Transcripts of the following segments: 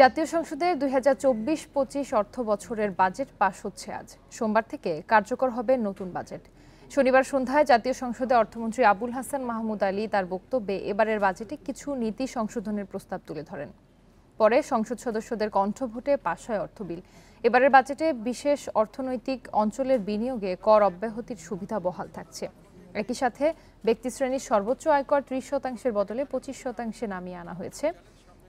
জাতীয় সংসদে দুই হাজার চব্বিশ পঁচিশ অর্থ বছরের বাজেট পাশ হচ্ছে আজ সোমবার থেকে কার্যকর হবে নতুন বাজেট শনিবার সন্ধ্যায় জাতীয় সংসদে অর্থমন্ত্রী আবুল হাসান মাহমুদ আলী তার বক্তব্যে এবারের বাজেটে কিছু নীতি সংশোধনের প্রস্তাব তুলে ধরেন পরে সংসদ সদস্যদের কণ্ঠভোটে পাশ হয় অর্থ বিল এবারের বাজেটে বিশেষ অর্থনৈতিক অঞ্চলের বিনিয়োগে কর অব্যাহতির সুবিধা বহাল থাকছে একই সাথে ব্যক্তিশ্রেণীর সর্বোচ্চ আয়কর ত্রিশ শতাংশের বদলে পঁচিশ শতাংশে নামিয়ে আনা হয়েছে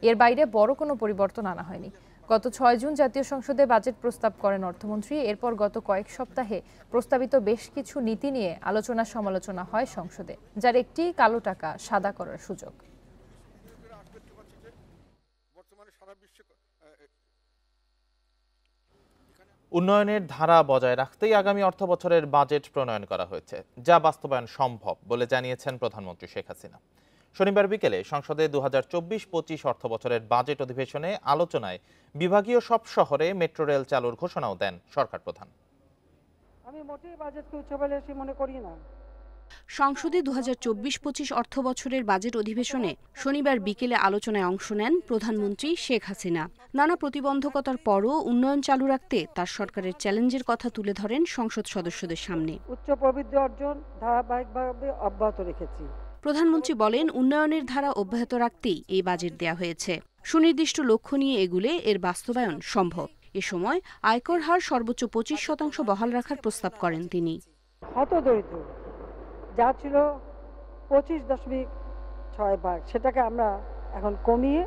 এর বাইরে বড় কোনো পরিবর্তন আনা হয়নি গত ছয় জুন জাতীয় সংসদে বাজেট প্রস্তাব করেন অর্থমন্ত্রী এরপর গত কয়েক সপ্তাহে প্রস্তাবিত বেশ কিছু নীতি নিয়ে আলোচনা সমালোচনা হয় সংসদে যার একটি কালো টাকা সাদা করার সুযোগ উন্নয়নের ধারা বজায় রাখতেই আগামী অর্থ বছরের বাজেট প্রণয়ন করা হয়েছে যা বাস্তবায়ন সম্ভব বলে জানিয়েছেন প্রধানমন্ত্রী শেখ হাসিনা শনিবার বিকেলে সংসদে দু হাজার চব্বিশ পঁচিশ অর্থ বছরের বাজেট অধিবেশনে আলোচনায় বিভাগীয় সব শহরে মেট্রো রেল চালুর ঘোষণাও দেন সরকার প্রধান আমি মোটেই বাজেটকে উচ্চবেলাসী মনে করি না সংসদে দু হাজার চব্বিশ পঁচিশ অর্থ বছরের বাজেট অধিবেশনে শনিবার বিকেলে আলোচনায় অংশ নেন প্রধানমন্ত্রী শেখ হাসিনা নানা প্রতিবন্ধকতার পরও উন্নয়ন চালু রাখতে তার সরকারের চ্যালেঞ্জের কথা তুলে ধরেন সংসদ সদস্যদের সামনে উচ্চ প্রবৃদ্ধি অর্জন ধারাবাহিকভাবে অব্যাহত রেখেছি প্রধানমন্ত্রী বলেন উন্নয়নের ধারা অব্যাহত রাখতেই এই বাজেট দেয়া হয়েছে সুনির্দিষ্ট লক্ষ্য নিয়ে এগুলে এর বাস্তবায়ন সম্ভব এ সময় আয়কর হার সর্বোচ্চ পঁচিশ শতাংশ বহাল রাখার প্রস্তাব করেন তিনি হতদরিদ্র যা ছিল পঁচিশ দশমিক ছয় ভাগ সেটাকে আমরা এখন কমিয়ে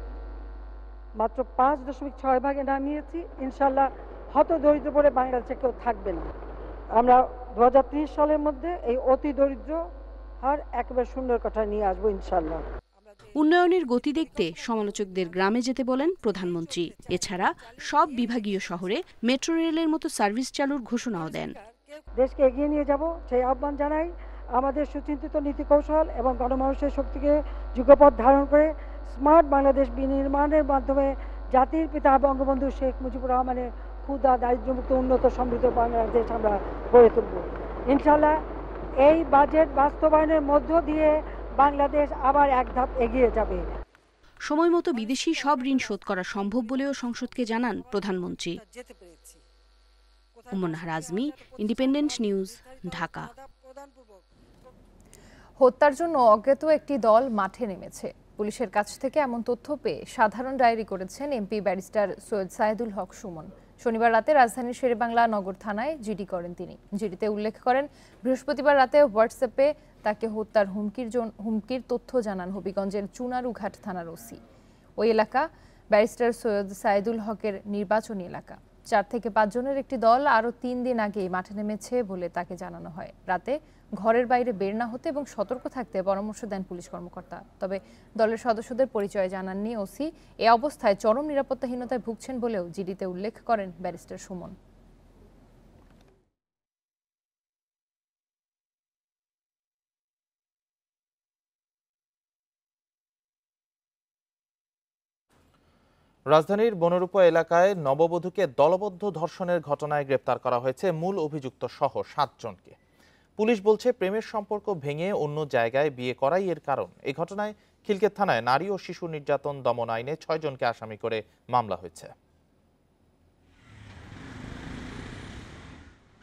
মাত্র পাঁচ দশমিক ছয় ভাগে নামিয়েছি ইনশাল্লাহ হত দরিদ্র পরে বাংলাদেশে কেউ থাকবে না আমরা দু সালের মধ্যে এই অতি দরিদ্র আর একবার সুন্দর কথা নিয়ে আসবো ইনশাল্লাহ উন্নয়নের গতি দেখতে সমালোচকদের গ্রামে যেতে বলেন প্রধানমন্ত্রী এছাড়া সব বিভাগীয় শহরে মেট্রো রেলের মতো সার্ভিস চালুর ঘোষণাও দেন দেশকে এগিয়ে নিয়ে যাব সেই আহ্বান জানাই আমাদের সুচিন্তিত নীতি কৌশল এবং গণমানুষের শক্তিকে যুগপথ ধারণ করে স্মার্ট বাংলাদেশ বিনির্মাণের মাধ্যমে জাতির পিতা বঙ্গবন্ধু শেখ মুজিবুর রহমানের ক্ষুদা দারিদ্র্যমুক্ত উন্নত সমৃদ্ধ বাংলাদেশ আমরা গড়ে তুলব ইনশাল্লাহ এই বাজেট বাস্তবায়নের মধ্য দিয়ে বাংলাদেশ আবার এক ধাপ এগিয়ে যাবে সময় মতো বিদেশি সব ঋণ শোধ করা সম্ভব বলেও সংসদকে জানান প্রধানমন্ত্রী উমনাহার আজমি ইন্ডিপেন্ডেন্ট নিউজ ঢাকা হত্যার জন্য অজ্ঞাত একটি দল মাঠে নেমেছে পুলিশের কাছ থেকে এমন তথ্য পেয়ে সাধারণ ডায়েরি করেছেন এমপি ব্যারিস্টার সৈয়দ সাইদুল হক সুমন শনিবার রাতে রাজধানীর শেরেবাংলা নগর থানায় জিডি করেন তিনি জিডিতে উল্লেখ করেন বৃহস্পতিবার রাতে হোয়াটসঅ্যাপে তাকে হত্যার হুমকির হুমকির তথ্য জানান হবিগঞ্জের চুনারুঘাট থানার ওসি ওই এলাকা ব্যারিস্টার সৈয়দ সাইদুল হকের নির্বাচনী এলাকা চার থেকে পাঁচজনের একটি দল আরও তিন দিন আগে মাঠে নেমেছে বলে তাকে জানানো হয় রাতে ঘরের বাইরে বের না হতে এবং সতর্ক থাকতে পরামর্শ দেন পুলিশ কর্মকর্তা তবে দলের সদস্যদের পরিচয় জানাননি ওসি এ অবস্থায় চরম নিরাপত্তাহীনতায় ভুগছেন বলেও জিডিতে উল্লেখ করেন ব্যারিস্টার সুমন রাজধানীর বনরূপা এলাকায় নববধূকে দলবদ্ধ ধর্ষণের ঘটনায় গ্রেপ্তার করা হয়েছে মূল অভিযুক্ত সহ সাতজনকে পুলিশ বলছে প্রেমের সম্পর্ক ভেঙে অন্য জায়গায় বিয়ে করাই এর কারণ এই ঘটনায় খিলকেত থানায় নারী ও শিশু নির্যাতন দমন আইনে ছয়জনকে আসামি করে মামলা হয়েছে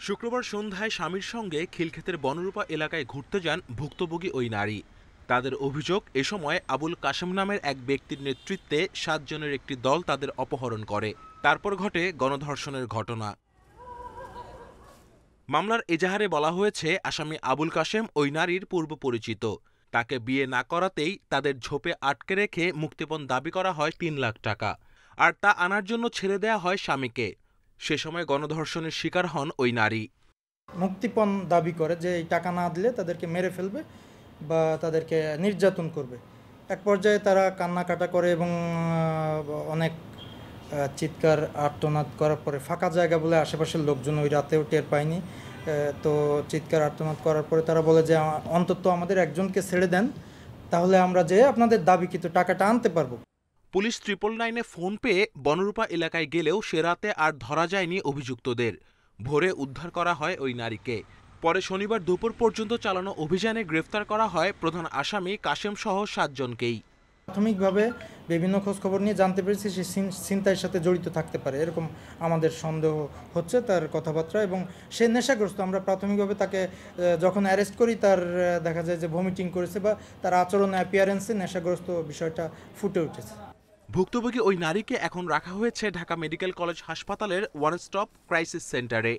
শুক্রবার সন্ধ্যায় স্বামীর সঙ্গে খিলক্ষেতের বনরূপা এলাকায় ঘুরতে যান ভুক্তভোগী ওই নারী তাদের অভিযোগ এ সময় আবুল কাশেম নামের এক ব্যক্তির নেতৃত্বে সাতজনের একটি দল তাদের অপহরণ করে তারপর ঘটে গণধর্ষণের ঘটনা মামলার এজাহারে বলা হয়েছে আসামি আবুল কাশেম ওই নারীর পূর্ব পরিচিত তাকে বিয়ে না করাতেই তাদের ঝোপে আটকে রেখে মুক্তিপণ দাবি করা হয় তিন লাখ টাকা আর তা আনার জন্য ছেড়ে দেয়া হয় স্বামীকে সে সময় গণধর্ষণের শিকার হন ওই নারী মুক্তিপণ দাবি করে যে এই টাকা না দিলে তাদেরকে মেরে ফেলবে বা তাদেরকে নির্যাতন করবে এক পর্যায়ে তারা কান্নাকাটা করে এবং অনেক চিৎকার আর্তনাদ করার পরে ফাঁকা জায়গা বলে আশেপাশের লোকজন ওই রাতেও টের পায়নি তো চিৎকার আর্তনাদ করার পরে তারা বলে যে অন্তত আমাদের একজনকে ছেড়ে দেন তাহলে আমরা যে আপনাদের দাবি কিন্তু টাকাটা আনতে পারবো পুলিশ ট্রিপল নাইনে ফোন পেয়ে বনরূপা এলাকায় গেলেও সে রাতে আর ধরা যায়নি অভিযুক্তদের ভোরে উদ্ধার করা হয় ওই নারীকে পরে শনিবার দুপুর পর্যন্ত চালানো অভিযানে গ্রেফতার করা হয় প্রধান আসামি কাশেম সহ সাতজনকেই প্রাথমিকভাবে বিভিন্ন খোঁজখবর নিয়ে জানতে পেরেছি সে চিন্তায় সাথে জড়িত থাকতে পারে এরকম আমাদের সন্দেহ হচ্ছে তার কথাবার্তা এবং সে নেশাগ্রস্ত আমরা প্রাথমিকভাবে তাকে যখন অ্যারেস্ট করি তার দেখা যায় যে ভমিটিং করেছে বা তার আচরণ অ্যাপিয়ারেন্সে নেশাগ্রস্ত বিষয়টা ফুটে উঠেছে ভুক্তভোগী ওই নারীকে এখন রাখা হয়েছে ঢাকা মেডিকেল কলেজ হাসপাতালের ওয়ান স্টপ ক্রাইসিস সেন্টারে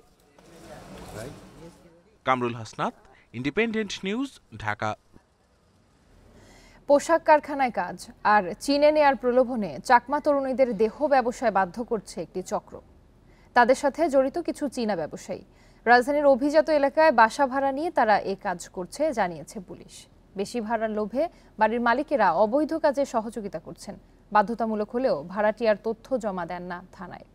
কামরুল হাসনাত ইন্ডিপেন্ডেন্ট নিউজ ঢাকা পোশাক কারখানায় কাজ আর চীনে নেয়ার প্রলোভনে চাকমা তরুণীদের দেহ ব্যবসায় বাধ্য করছে একটি চক্র তাদের সাথে জড়িত কিছু চীনা ব্যবসায়ী রাজধানীর অভিজাত এলাকায় বাসা ভাড়া নিয়ে তারা এ কাজ করছে জানিয়েছে পুলিশ বেশি ভাড়ার লোভে বাড়ির মালিকেরা অবৈধ কাজে সহযোগিতা করছেন বাধ্যতামূলক হলেও ভাড়াটি আর তথ্য জমা দেন না থানায়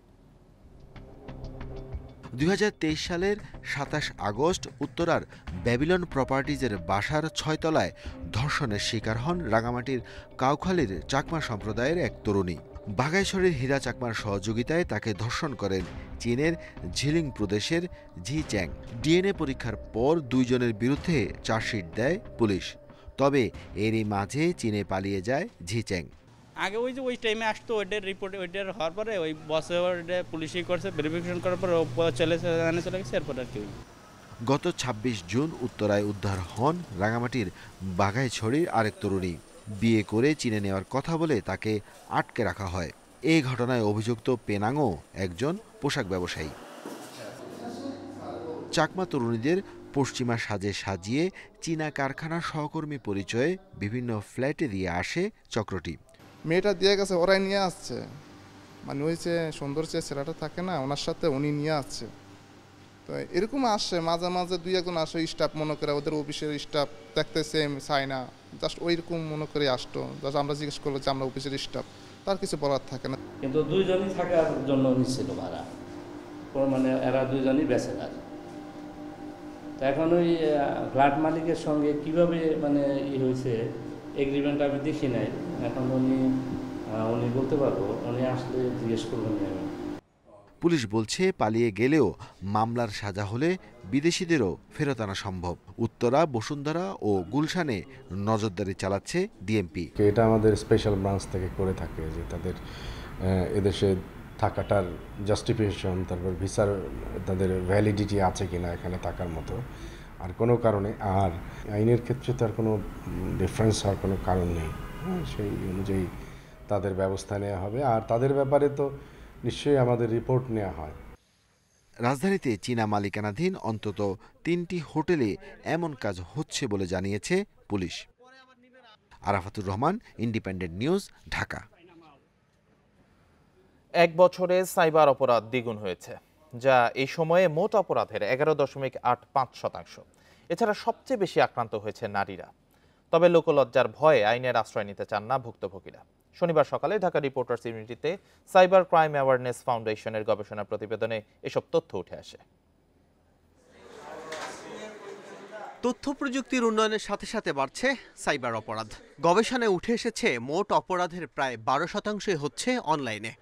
দুই সালের সাতাশ আগস্ট উত্তরার ব্যাবিলন প্রপার্টিজের বাসার ছয়তলায় ধর্ষণের শিকার হন রাঙামাটির কাউখালীর চাকমা সম্প্রদায়ের এক তরুণী বাঘাইশ্বরের হীরা চাকমার সহযোগিতায় তাকে ধর্ষণ করেন চীনের ঝিলিং প্রদেশের ঝি চ্যাং ডিএনএ পরীক্ষার পর দুইজনের বিরুদ্ধে চার্জশিট দেয় পুলিশ তবে এরই মাঝে চীনে পালিয়ে যায় ঝি চ্যাং আগে ওই যে ওই টাইমে আসতো ওইটার রিপোর্ট ওইটার হওয়ার পরে ওই বসে ওইটা পুলিশি করছে ভেরিফিকেশন করার পরে চলে জানে চলে গেছে এরপর আর কি গত ২৬ জুন উত্তরায় উদ্ধার হন রাঙামাটির বাঘাইছড়ির আরেক তরুণী বিয়ে করে চিনে নেওয়ার কথা বলে তাকে আটকে রাখা হয় এই ঘটনায় অভিযুক্ত পেনাঙও একজন পোশাক ব্যবসায়ী চাকমা তরুণীদের পশ্চিমা সাজে সাজিয়ে চীনা কারখানার সহকর্মী পরিচয়ে বিভিন্ন ফ্ল্যাটে দিয়ে আসে চক্রটি মেয়েটা দিয়ে গেছে ওরাই নিয়ে আসছে মানে ওই যে সুন্দর যে ছেলেটা থাকে না ওনার সাথে উনি নিয়ে আসছে তো এরকম আসছে মাঝে মাঝে দুই একজন আসে স্টাফ মনে করে ওদের অফিসের স্টাফ দেখতে সেম চায় না জাস্ট ওইরকম মনে করে আসতো জাস্ট আমরা জিজ্ঞেস করলো যে আমরা অফিসের স্টাফ তার কিছু বলার থাকে না কিন্তু দুইজনই থাকার জন্য নিচ্ছিল ভাড়া মানে এরা দুইজনই ব্যাচেলার তো এখন ওই ফ্ল্যাট মালিকের সঙ্গে কিভাবে মানে ই হয়েছে এগ্রিমেন্ট আমি দেখি নাই এখন উনি উনি বলতে পারবো উনি আসলে জিজ্ঞেস করবেন আমি পুলিশ বলছে পালিয়ে গেলেও মামলার সাজা হলে বিদেশিদেরও ফেরত আনা সম্ভব উত্তরা বসুন্ধরা ও গুলশানে নজরদারি চালাচ্ছে ডিএমপি এটা আমাদের স্পেশাল ব্রাঞ্চ থেকে করে থাকে যে তাদের এদেশে থাকাটার জাস্টিফিকেশন তারপর ভিসার তাদের ভ্যালিডিটি আছে কিনা এখানে থাকার মতো আর কোনো কারণে আর আইনের ক্ষেত্রে তার কোনো ডিফারেন্স হওয়ার কোনো কারণ নেই হ্যাঁ সেই অনুযায়ী তাদের ব্যবস্থা নেওয়া হবে আর তাদের ব্যাপারে তো নিশ্চয়ই আমাদের রিপোর্ট নেওয়া হয় রাজধানীতে চীনা মালিকানাধীন অন্তত তিনটি হোটেলে এমন কাজ হচ্ছে বলে জানিয়েছে পুলিশ আরাফাতুর রহমান ইন্ডিপেন্ডেন্ট নিউজ ঢাকা এক বছরে সাইবার অপরাধ দ্বিগুণ হয়েছে যা এই সময়ে মোট অপরাধের এগারো দশমিক আট পাঁচ শতাংশ এছাড়া সবচেয়ে বেশি আক্রান্ত হয়েছে নারীরা তবে লোকলজ্জার ভয়ে আইনের আশ্রয় নিতে চান না ভুক্তভোগীরা শনিবার সকালে ঢাকা রিপোর্টার্স ইউনিটিতে সাইবার ক্রাইম অ্যাওয়ারনেস ফাউন্ডেশনের গবেষণা প্রতিবেদনে এসব তথ্য উঠে আসে তথ্য প্রযুক্তির উন্নয়নের সাথে সাথে বাড়ছে সাইবার অপরাধ গবেষণায় উঠে এসেছে মোট অপরাধের প্রায় বারো শতাংশই হচ্ছে অনলাইনে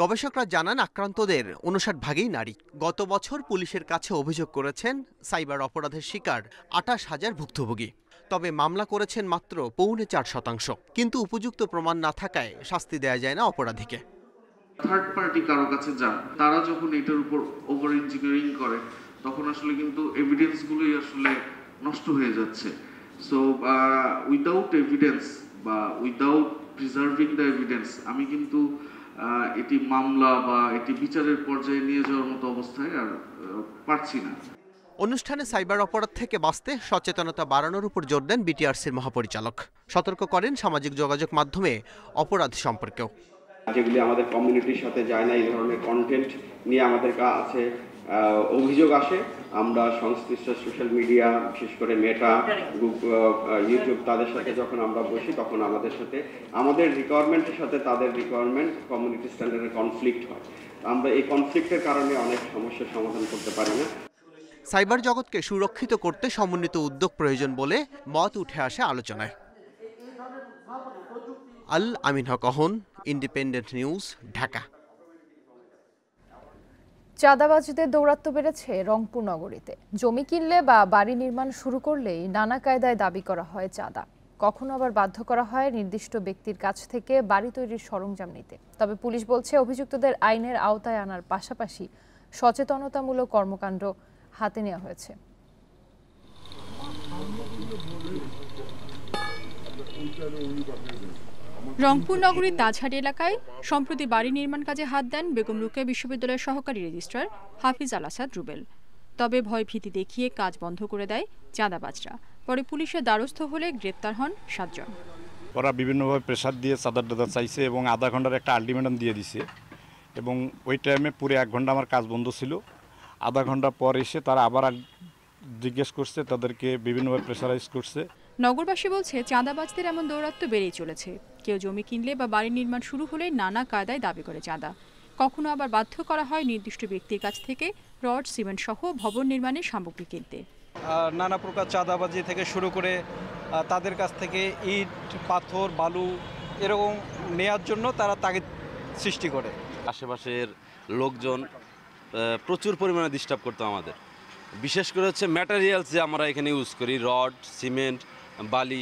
গবেষকরা জানান আক্রান্তদের উনষাট ভাগেই নারী গত বছর পুলিশের কাছে অভিযোগ করেছেন সাইবার অপরাধের শিকার আঠাশ হাজার ভুক্তভোগী তবে মামলা করেছেন মাত্র পৌনে চার শতাংশ কিন্তু উপযুক্ত প্রমাণ না থাকায় শাস্তি দেয়া যায় না অপরাধীকে থার্ড পার্টি কারো কাছে যান তারা যখন এটার উপর ওভার ইঞ্জিনিয়ারিং করে তখন আসলে কিন্তু এভিডেন্সগুলোই আসলে নষ্ট হয়ে যাচ্ছে সো উইদাউট এভিডেন্স বা উইদাউট প্রিজার্ভিং দ্য এভিডেন্স আমি কিন্তু এটি মামলা বা এটি বিচারের পর্যায়ে নিয়ে যাওয়ার মতো অবস্থায় আর পারছি না অনুষ্ঠানে সাইবার অপরাধ থেকে বাঁচতে সচেতনতা বাড়ানোর উপর জোর দেন বিটিআরসির মহাপরিচালক সতর্ক করেন সামাজিক যোগাযোগ মাধ্যমে অপরাধ সম্পর্কেও যেগুলি আমাদের কমিউনিটির সাথে যায় না এই ধরনের কন্টেন্ট নিয়ে আমাদের কাছে অভিযোগ আসে আমরা সংশ্লিষ্ট সোশ্যাল মিডিয়া বিশেষ করে মেটা ইউটিউব তাদের সাথে যখন আমরা বসি তখন আমাদের সাথে আমাদের রিকোয়ারমেন্টের সাথে তাদের রিকোয়ারমেন্ট কমিউনিটি স্ট্যান্ডার্ডের কনফ্লিক্ট হয় আমরা এই কনফ্লিক্টের কারণে অনেক সমস্যার সমাধান করতে পারি না সাইবার জগৎকে সুরক্ষিত করতে সমন্বিত উদ্যোগ প্রয়োজন বলে মত উঠে আসে আলোচনায় আল আমিন হক অহন ইন্ডিপেন্ডেন্ট নিউজ ঢাকা চাঁদাবাজদের দৌরাত্ম বেড়েছে রংপুর নগরীতে জমি কিনলে বা বাড়ি নির্মাণ শুরু করলেই নানা কায়দায় দাবি করা হয় চাঁদা কখনো আবার বাধ্য করা হয় নির্দিষ্ট ব্যক্তির কাছ থেকে বাড়ি তৈরির সরঞ্জাম নিতে তবে পুলিশ বলছে অভিযুক্তদের আইনের আওতায় আনার পাশাপাশি সচেতনতামূলক কর্মকাণ্ড হাতে নেওয়া হয়েছে রংপুর নগরীর দাঝাড়ি এলাকায় সম্প্রতি বাড়ি নির্মাণ কাজে হাত দেন বেগম রুকে বিশ্ববিদ্যালয়ের সহকারী রেজিস্ট্রার হাফিজ আল আসাদ রুবেল তবে ভয় ভীতি দেখিয়ে কাজ বন্ধ করে দেয় চাঁদাবাজরা পরে পুলিশের দ্বারস্থ হলে গ্রেপ্তার হন সাতজন ওরা বিভিন্নভাবে প্রেশার দিয়ে চাদার দাদা চাইছে এবং আধা ঘন্টার একটা আলটিমেটাম দিয়ে দিছে এবং ওই টাইমে পুরো এক ঘন্টা আমার কাজ বন্ধ ছিল আধা ঘন্টা পর এসে তারা আবার জিজ্ঞেস করছে তাদেরকে বিভিন্নভাবে প্রেশারাইজ করছে নগরবাসী বলছে চাঁদাবাজদের এমন দৌরাত্ম্য বেড়েই চলেছে কেউ জমি কিনলে বা বাড়ি নির্মাণ শুরু হলে নানা কায়দায় দাবি করে চাঁদা কখনো আবার বাধ্য করা হয় নির্দিষ্ট ব্যক্তির কাছ থেকে রড সিমেন্ট সহ ভবন নির্মাণের সামগ্রী কিনতে নানা প্রকার চাঁদাবাজি থেকে শুরু করে তাদের কাছ থেকে ইট পাথর বালু এরকম নেয়ার জন্য তারা তাগিদ সৃষ্টি করে আশেপাশের লোকজন প্রচুর পরিমাণে ডিস্টার্ব করতো আমাদের বিশেষ করে হচ্ছে ম্যাটেরিয়ালস যে আমরা এখানে ইউজ করি রড সিমেন্ট বালি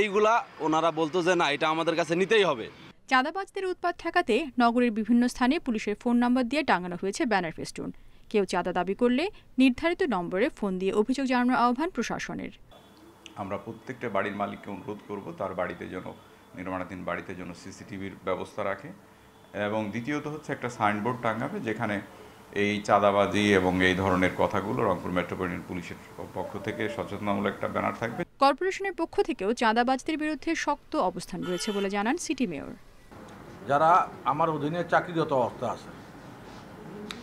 এইগুলা ওনারা বলতো যে না এটা আমাদের কাছে নিতেই হবে চাঁদাবাজদের উৎপাত ঠেকাতে নগরের বিভিন্ন স্থানে পুলিশের ফোন নাম্বার দিয়ে টাঙানো হয়েছে ব্যানার ফেস্টুন কেউ চাঁদা দাবি করলে নির্ধারিত নম্বরে ফোন দিয়ে অভিযোগ জানানোর আহ্বান প্রশাসনের আমরা প্রত্যেকটা বাড়ির মালিককে অনুরোধ করব তার বাড়িতে যেন নির্মাণাধীন বাড়িতে যেন সিসিটিভির ব্যবস্থা রাখে এবং দ্বিতীয়ত হচ্ছে একটা সাইনবোর্ড টাঙাবে যেখানে এই চাঁদাবাজি এবং এই ধরনের কথাগুলো রংপুর মেট্রোপলিটন পুলিশের পক্ষ থেকে সচেতনামূলক একটা ব্যানার থাকবে কর্পোরেশনের পক্ষ থেকেও চাঁদাবাজদের বিরুদ্ধে শক্ত অবস্থান রয়েছে বলে জানান সিটি মেয়র যারা আমার অধীনে চাকরিগত অর্থ আছে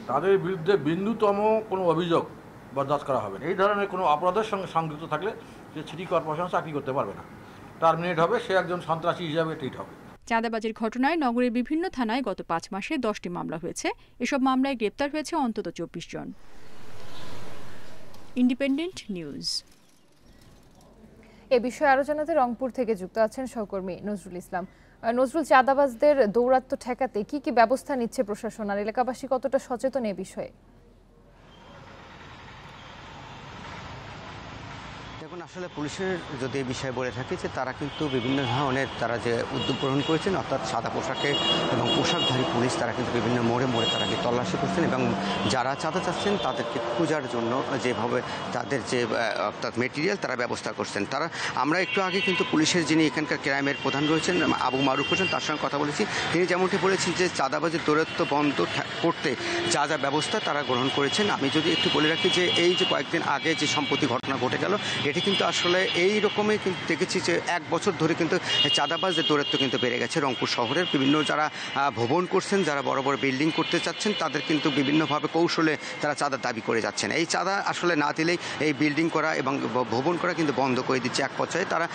তাদের বিরুদ্ধে বিন্দুতম কোনো অভিযোগ বরদাস্ত করা হবে না এই ধরনের কোনো অপরাধের সঙ্গে সংযুক্ত থাকলে সে সিটি কর্পোরেশন চাকরি করতে পারবে না টার্মিনেট হবে সে একজন সন্ত্রাসী হিসাবে ট্রিট হবে চাঁদাবাজির ঘটনায় নগরের বিভিন্ন থানায় গত পাঁচ মাসে দশটি মামলা হয়েছে এসব মামলায় গ্রেপ্তার হয়েছে অন্তত চব্বিশ জন ইন্ডিপেন্ডেন্ট নিউজ এ বিষয়ে আলোচনাতে রংপুর থেকে যুক্ত আছেন সহকর্মী নজরুল ইসলাম নজরুল চাঁদাবাজদের দৌরাত্ম্য ঠেকাতে কি কি ব্যবস্থা নিচ্ছে প্রশাসন আর এলাকাবাসী কতটা সচেতন এ বিষয়ে আসলে পুলিশের যদি এই বিষয়ে বলে থাকি যে তারা কিন্তু বিভিন্ন ধরনের তারা যে উদ্যোগ গ্রহণ করেছেন অর্থাৎ সাদা পোশাকে এবং পোশাকধারী পুলিশ তারা কিন্তু বিভিন্ন মোড়ে মোড়ে তারা কিন্তু তল্লাশি করছেন এবং যারা চাঁদা চাচ্ছেন তাদেরকে খোঁজার জন্য যেভাবে তাদের যে অর্থাৎ মেটেরিয়াল তারা ব্যবস্থা করছেন তারা আমরা একটু আগে কিন্তু পুলিশের যিনি এখানকার ক্রাইমের প্রধান রয়েছেন আবু মারুফ হোসেন তার সঙ্গে কথা বলেছি তিনি যেমনটি বলেছেন যে চাঁদাবাজির দূরত্ব বন্ধ করতে যা যা ব্যবস্থা তারা গ্রহণ করেছেন আমি যদি একটু বলে রাখি যে এই যে কয়েকদিন আগে যে সম্প্রতি ঘটনা ঘটে গেল এটি কিন্তু কিন্তু আসলে এই রকমই কিন্তু দেখেছি যে এক বছর ধরে কিন্তু চাঁদাবাজদের দূরত্ব কিন্তু বেড়ে গেছে রংপুর শহরের বিভিন্ন যারা ভবন করছেন যারা বড় বড় বিল্ডিং করতে চাচ্ছেন তাদের কিন্তু বিভিন্নভাবে কৌশলে তারা চাঁদার দাবি করে যাচ্ছেন এই চাঁদা আসলে না দিলেই এই বিল্ডিং করা এবং ভবন করা কিন্তু বন্ধ করে দিচ্ছে এক পর্যায়ে তারা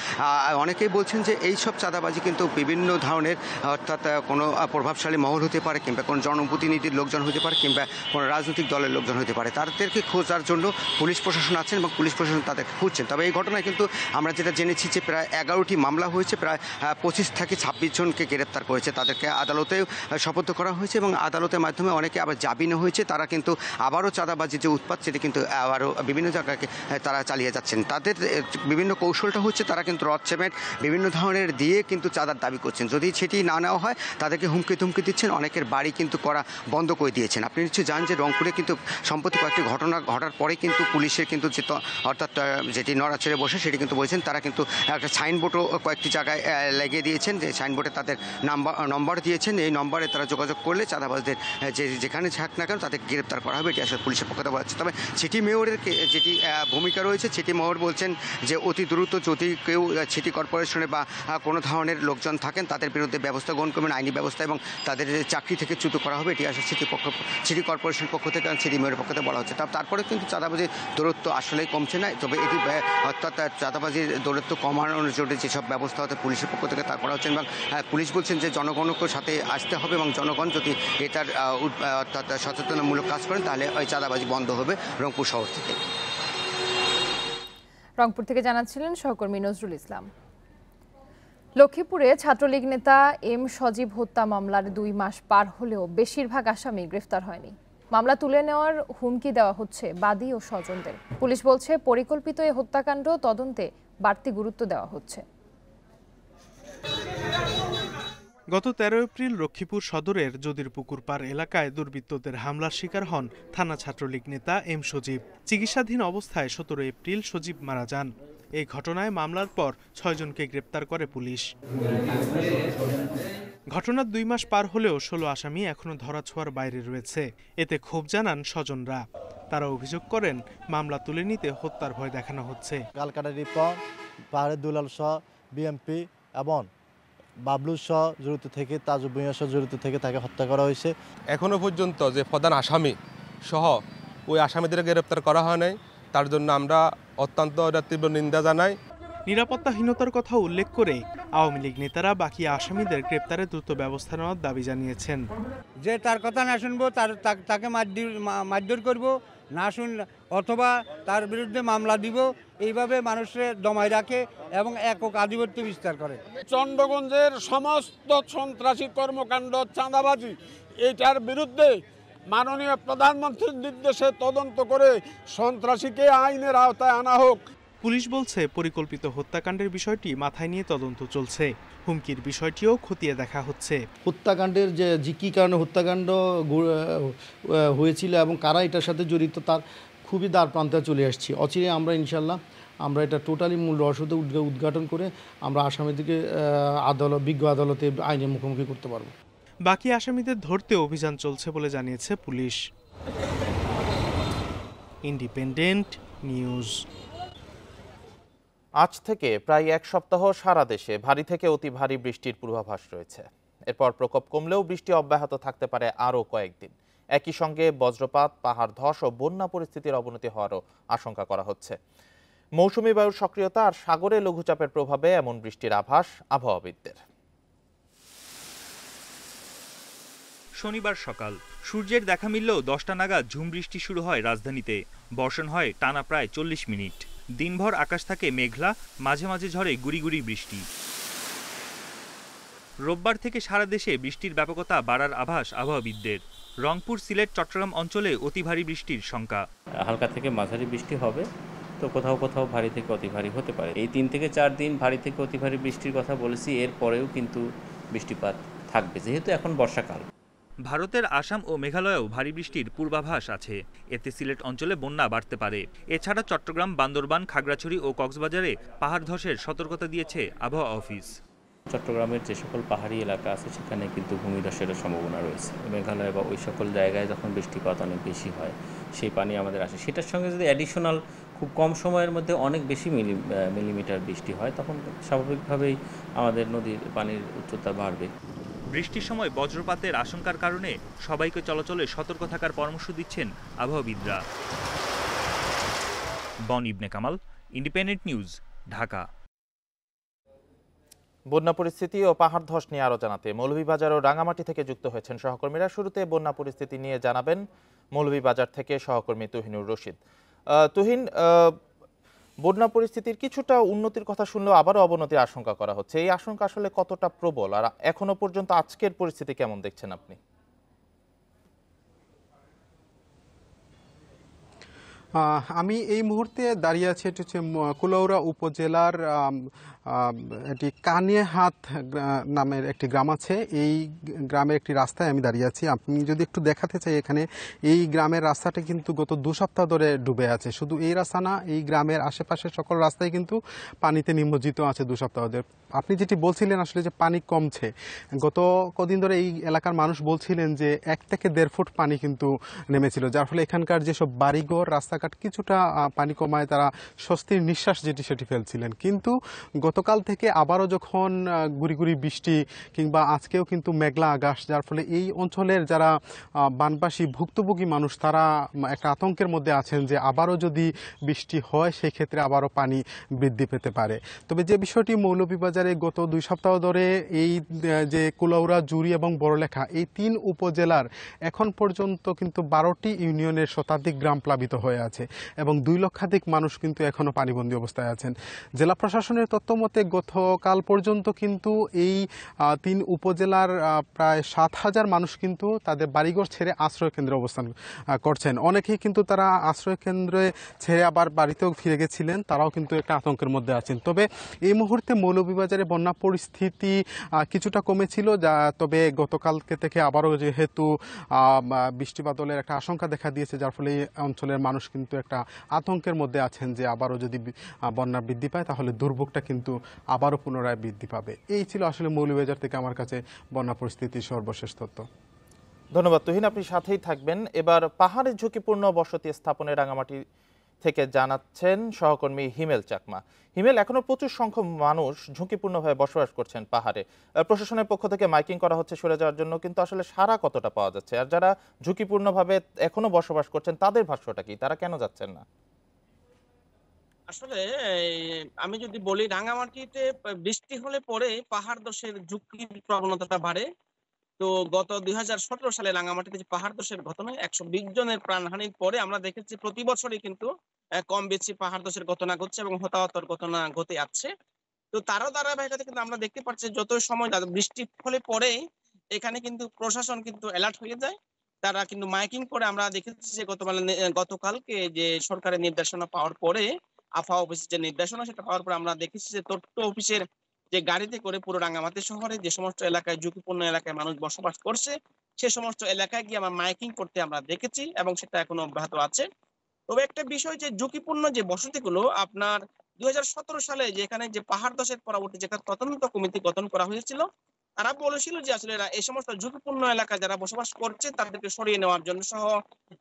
অনেকেই বলছেন যে এই সব চাঁদাবাজি কিন্তু বিভিন্ন ধরনের অর্থাৎ কোনো প্রভাবশালী মহল হতে পারে কিংবা কোনো জনপ্রতিনিধির লোকজন হতে পারে কিংবা কোনো রাজনৈতিক দলের লোকজন হতে পারে তাদেরকে খোঁজার জন্য পুলিশ প্রশাসন আছেন এবং পুলিশ প্রশাসন তাদেরকে খুঁজছেন তবে এই ঘটনায় কিন্তু আমরা যেটা জেনেছি যে প্রায় এগারোটি মামলা হয়েছে প্রায় পঁচিশ থেকে ছাব্বিশ জনকে গ্রেপ্তার করেছে তাদেরকে আদালতে শপথ করা হয়েছে এবং আদালতের মাধ্যমে অনেকে আবার জামিনও হয়েছে তারা কিন্তু আবারও চাঁদাবাজি যে উৎপাত সেটি কিন্তু আবারও বিভিন্ন জায়গাকে তারা চালিয়ে যাচ্ছেন তাদের বিভিন্ন কৌশলটা হচ্ছে তারা কিন্তু রড বিভিন্ন ধরনের দিয়ে কিন্তু চাঁদার দাবি করছেন যদি সেটি না নেওয়া হয় তাদেরকে হুমকি ধুমকি দিচ্ছেন অনেকের বাড়ি কিন্তু করা বন্ধ করে দিয়েছেন আপনি নিশ্চয়ই জান যে রংপুরে কিন্তু সম্প্রতি কয়েকটি ঘটনা ঘটার পরে কিন্তু পুলিশের কিন্তু যে অর্থাৎ যেটি নড়া ছেড়ে বসে সেটি কিন্তু বলছেন তারা কিন্তু একটা সাইনবোর্ডও কয়েকটি জায়গায় লাগিয়ে দিয়েছেন যে সাইনবোর্ডে তাদের নাম্বার নম্বর দিয়েছেন এই নম্বরে তারা যোগাযোগ করলে চাঁদাবাজদের যে যেখানে থাক না কেন তাদের গ্রেপ্তার করা হবে এটি আসলে পুলিশের পক্ষে বলা হচ্ছে তবে সিটি মেয়রের যেটি ভূমিকা রয়েছে সিটি মেয়র বলছেন যে অতি দ্রুত যদি কেউ সিটি কর্পোরেশনে বা কোনো ধরনের লোকজন থাকেন তাদের বিরুদ্ধে ব্যবস্থা গ্রহণ করবেন আইনি ব্যবস্থা এবং তাদের চাকরি থেকে চ্যুত করা হবে এটি আসলে সিটি পক্ষ সিটি কর্পোরেশনের পক্ষ থেকে সিটি মেয়রের পক্ষ থেকে বলা হচ্ছে তারপরে কিন্তু চাঁদাবাজির দূরত্ব আসলেই কমছে না তবে এটি মাত্রা তার চাঁদাবাজির দৌরত্ব কমানোর জন্য যেসব ব্যবস্থা হতে পুলিশের পক্ষ থেকে তা করা হচ্ছে এবং পুলিশ বলছেন যে জনগণকে সাথে আসতে হবে এবং জনগণ যদি এটার অর্থাৎ সচেতনামূলক কাজ করেন তাহলে ওই চাঁদাবাজি বন্ধ হবে রংপুর শহর থেকে রংপুর থেকে জানাচ্ছিলেন সহকর্মী নজরুল ইসলাম লক্ষ্মীপুরে ছাত্রলীগ নেতা এম সজীব হত্যা মামলার দুই মাস পার হলেও বেশিরভাগ আসামি গ্রেফতার হয়নি মামলা তুলে নেওয়ার হুমকি দেওয়া হচ্ছে বাদী ও স্বজনদের পুলিশ বলছে পরিকল্পিত এ হত্যাকাণ্ড তদন্তে বাড়তি গুরুত্ব দেওয়া হচ্ছে গত তেরো এপ্রিল লক্ষ্মীপুর সদরের যদির পুকুর পার এলাকায় দুর্বৃত্তদের হামলার শিকার হন থানা ছাত্রলীগ নেতা এম সজীব চিকিৎসাধীন অবস্থায় সতেরো এপ্রিল সজীব মারা যান এই ঘটনায় মামলার পর ছয়জনকে গ্রেপ্তার করে পুলিশ ঘটনার দুই মাস পার হলেও ষোলো আসামি এখনও ধরাছোঁয়ার বাইরে রয়েছে এতে ক্ষোভ জানান স্বজনরা তারা অভিযোগ করেন মামলা তুলে নিতে হত্যার ভয় দেখানো হচ্ছে কালকাটা পাহাড়ের দুলাল শাহ বিএমপি এবং বাবলু শাহ জড়িত থেকে তাজুবিয়া সহ জড়িত থেকে তাকে হত্যা করা হয়েছে এখনও পর্যন্ত যে প্রধান আসামি সহ ওই আসামিদের গ্রেপ্তার করা হয় নাই তার জন্য আমরা অত্যন্ত তীব্র নিন্দা জানাই নিরাপত্তাহীনতার কথা উল্লেখ করে আওয়ামী লীগ নেতারা বাকি আসামিদের গ্রেপ্তারে দ্রুত ব্যবস্থা নেওয়ার দাবি জানিয়েছেন যে তার কথা না শুনবো তার তাকে মারধর করব না শুন অথবা তার বিরুদ্ধে মামলা দিব এইভাবে মানুষের দমায় রাখে এবং একক আধিপত্য বিস্তার করে চন্দ্রগঞ্জের সমস্ত সন্ত্রাসী কর্মকাণ্ড চাঁদাবাজি এটার বিরুদ্ধে মাননীয় প্রধানমন্ত্রীর নির্দেশে তদন্ত করে সন্ত্রাসীকে আইনের আওতায় আনা হোক পুলিশ বলছে পরিকল্পিত হত্যাকাণ্ডের বিষয়টি মাথায় নিয়ে তদন্ত চলছে হুমকির বিষয়টিও খতিয়ে দেখা হচ্ছে হত্যাকাণ্ডের যে কী কারণে হত্যাকাণ্ড হয়েছিল এবং কারা এটার সাথে জড়িত তার খুবই দ্বার প্রান্তে চলে আসছি অচিরে আমরা ইনশাল্লাহ আমরা এটা টোটালি মূল রহস্যতে উদ্ঘাটন করে আমরা আসামিদেরকে আদালত বিজ্ঞ আদালতে আইনের মুখোমুখি করতে পারব বাকি আসামিদের ধরতে অভিযান চলছে বলে জানিয়েছে পুলিশ ইন্ডিপেন্ডেন্ট নিউজ আজ থেকে প্রায় এক সপ্তাহ সারা দেশে ভারী থেকে অতি ভারী বৃষ্টির পূর্বাভাস রয়েছে এরপর প্রকোপ কমলেও বৃষ্টি অব্যাহত থাকতে পারে আরও কয়েকদিন একই সঙ্গে বজ্রপাত পাহাড় ধস ও বন্যা পরিস্থিতির অবনতি হওয়ারও আশঙ্কা করা হচ্ছে মৌসুমি বায়ুর সক্রিয়তা আর সাগরে লঘুচাপের প্রভাবে এমন বৃষ্টির আভাস আবহাওয়াবিদদের শনিবার সকাল সূর্যের দেখা মিললেও দশটা নাগাদ ঝুম বৃষ্টি শুরু হয় রাজধানীতে বর্ষণ হয় টানা প্রায় চল্লিশ মিনিট দিনভর আকাশ থাকে মেঘলা মাঝে মাঝে ঝরে গুড়িগুড়ি বৃষ্টি রোববার থেকে সারা দেশে বৃষ্টির ব্যাপকতা বাড়ার আভাস আবহাওয়াবিদদের রংপুর সিলেট চট্টগ্রাম অঞ্চলে অতি ভারী বৃষ্টির শঙ্কা হালকা থেকে মাঝারি বৃষ্টি হবে তো কোথাও কোথাও ভারী থেকে অতি ভারী হতে পারে এই তিন থেকে চার দিন ভারী থেকে অতি ভারী বৃষ্টির কথা বলেছি এরপরেও কিন্তু বৃষ্টিপাত থাকবে যেহেতু এখন বর্ষাকাল ভারতের আসাম ও মেঘালয়েও ভারী বৃষ্টির পূর্বাভাস আছে এতে সিলেট অঞ্চলে বন্যা বাড়তে পারে এছাড়া চট্টগ্রাম বান্দরবান খাগড়াছড়ি ও কক্সবাজারে পাহাড় ধসের সতর্কতা দিয়েছে আবহাওয়া অফিস চট্টগ্রামের যে সকল পাহাড়ি এলাকা আছে সেখানে কিন্তু ভূমিধসের সম্ভাবনা রয়েছে মেঘালয় বা ওই সকল জায়গায় যখন বৃষ্টিপাত অনেক বেশি হয় সেই পানি আমাদের আসে সেটার সঙ্গে যদি অ্যাডিশনাল খুব কম সময়ের মধ্যে অনেক বেশি মিলি মিলিমিটার বৃষ্টি হয় তখন স্বাভাবিকভাবেই আমাদের নদীর পানির উচ্চতা বাড়বে বৃষ্টির সময় বজ্রপাতের আশঙ্কার কারণে সবাইকে চলাচলে সতর্ক থাকার পরামর্শ দিচ্ছেন আবহাওয়িদরা বন ইবনে কামাল ইন্ডিপেন্ডেন্ট নিউজ ঢাকা বন্যা পরিস্থিতি ও পাহাড় ধস নিয়ে আরও জানাতে মৌলভীবাজার ও রাঙামাটি থেকে যুক্ত হয়েছেন সহকর্মীরা শুরুতে বন্যা পরিস্থিতি নিয়ে জানাবেন মৌলভীবাজার থেকে সহকর্মী তুহিনুর রশিদ তুহিন বন্যা পরিস্থিতির কিছুটা উন্নতির কথা শুনলেও আবারও অবনতির আশঙ্কা করা হচ্ছে এই আশঙ্কা আসলে কতটা প্রবল আর এখনো পর্যন্ত আজকের পরিস্থিতি কেমন দেখছেন আপনি আমি এই মুহূর্তে দাঁড়িয়ে আছি এটি হচ্ছে কুলৌরা উপজেলার এটি কানিয়ে হাত নামের একটি গ্রাম আছে এই গ্রামের একটি রাস্তায় আমি দাঁড়িয়ে আছি আপনি যদি একটু দেখাতে চাই এখানে এই গ্রামের রাস্তাটি কিন্তু গত দু সপ্তাহ ধরে ডুবে আছে শুধু এই রাস্তা না এই গ্রামের আশেপাশে সকল রাস্তায় কিন্তু পানিতে নিমজ্জিত আছে দু সপ্তাহ ধরে আপনি যেটি বলছিলেন আসলে যে পানি কমছে গত কদিন ধরে এই এলাকার মানুষ বলছিলেন যে এক থেকে দেড় ফুট পানি কিন্তু নেমেছিল যার ফলে এখানকার যেসব বাড়িঘর রাস্তাঘাট কিছুটা পানি কমায় তারা স্বস্তির নিঃশ্বাস যেটি সেটি ফেলছিলেন কিন্তু গতকাল থেকে আবারও যখন গুড়ি গুড়ি বৃষ্টি কিংবা আজকেও কিন্তু মেঘলা আকাশ যার ফলে এই অঞ্চলের যারা বানবাসী ভুক্তভোগী মানুষ তারা একটা আতঙ্কের মধ্যে আছেন যে আবারও যদি বৃষ্টি হয় সেই ক্ষেত্রে আবারও পানি বৃদ্ধি পেতে পারে তবে যে বিষয়টি মৌলভীবাজারে গত দুই সপ্তাহ ধরে এই যে কুলাউরা জুরি এবং বড়লেখা এই তিন উপজেলার এখন পর্যন্ত কিন্তু বারোটি ইউনিয়নের শতাধিক গ্রাম প্লাবিত হয়ে আছে এবং দুই লক্ষাধিক মানুষ কিন্তু এখনও পানিবন্দী অবস্থায় আছেন জেলা প্রশাসনের তথ্য মতে গতকাল পর্যন্ত কিন্তু এই তিন উপজেলার প্রায় সাত হাজার মানুষ কিন্তু তাদের বাড়িঘর ছেড়ে আশ্রয় কেন্দ্রে অবস্থান করছেন অনেকেই কিন্তু তারা আশ্রয় কেন্দ্রে ছেড়ে আবার বাড়িতেও ফিরে গেছিলেন তারাও কিন্তু একটা আতঙ্কের মধ্যে আছেন তবে এই মুহূর্তে মৌলভীবাজারে বন্যা পরিস্থিতি কিছুটা কমেছিল যা তবে গতকালকে থেকে আবারও যেহেতু বৃষ্টিবাদলের একটা আশঙ্কা দেখা দিয়েছে যার ফলে এই অঞ্চলের মানুষ কিন্তু একটা আতঙ্কের মধ্যে আছেন যে আবারও যদি বন্যা বৃদ্ধি পায় তাহলে দুর্ভোগটা কিন্তু কিন্তু আবারও পুনরায় বৃদ্ধি পাবে এই ছিল আসলে মৌলভীবাজার থেকে আমার কাছে বন্যা পরিস্থিতির সর্বশেষ তথ্য ধন্যবাদ তুহিন আপনি সাথেই থাকবেন এবার পাহাড়ের ঝুঁকিপূর্ণ বসতি স্থাপনে রাঙামাটি থেকে জানাচ্ছেন সহকর্মী হিমেল চাকমা হিমেল এখনো প্রচুর সংখ্যক মানুষ ঝুঁকিপূর্ণভাবে বসবাস করছেন পাহাড়ে প্রশাসনের পক্ষ থেকে মাইকিং করা হচ্ছে সরে যাওয়ার জন্য কিন্তু আসলে সারা কতটা পাওয়া যাচ্ছে আর যারা ঝুঁকিপূর্ণভাবে এখনো বসবাস করছেন তাদের ভাষ্যটা কি তারা কেন যাচ্ছেন না আসলে আমি যদি বলি রাঙামাটিতে বৃষ্টি হলে পরে পাহাড় দোষের ঝুঁকির প্রবণতাটা বাড়ে তো গত দুই সালে রাঙামাটিতে যে পাহাড় দোষের ঘটনা একশো বিশ জনের প্রাণহানির পরে আমরা দেখেছি প্রতি বছরই কিন্তু কম বেশি পাহাড় দোষের ঘটনা ঘটছে এবং হতাহতর ঘটনা ঘটে যাচ্ছে তো তারও ধারাবাহিকতা কিন্তু আমরা দেখতে পাচ্ছি যত সময় বৃষ্টির ফলে পরে এখানে কিন্তু প্রশাসন কিন্তু অ্যালার্ট হয়ে যায় তারা কিন্তু মাইকিং করে আমরা দেখেছি যে গতকাল গতকালকে যে সরকারের নির্দেশনা পাওয়ার পরে আফা অফিস যে নির্দেশনা সেটা পাওয়ার পরে আমরা দেখেছি যে তথ্য অফিসের যে গাড়িতে করে পুরো রাঙ্গামাটি শহরে যে সমস্ত এলাকায় ঝুঁকিপূর্ণ এলাকায় মানুষ বসবাস করছে সে সমস্ত এলাকায় গিয়ে আমরা মাইকিং করতে আমরা দেখেছি এবং সেটা এখন অব্যাহত আছে তবে একটা বিষয় যে ঝুঁকিপূর্ণ যে বসতিগুলো আপনার দুই সালে যেখানে যে পাহাড় দশের পরবর্তী যেখানে তদন্ত কমিটি গঠন করা হয়েছিল তারা বলেছিল যে আসলে এই সমস্ত ঝুঁকিপূর্ণ এলাকায় যারা বসবাস করছে তাদেরকে সরিয়ে নেওয়ার জন্য সহ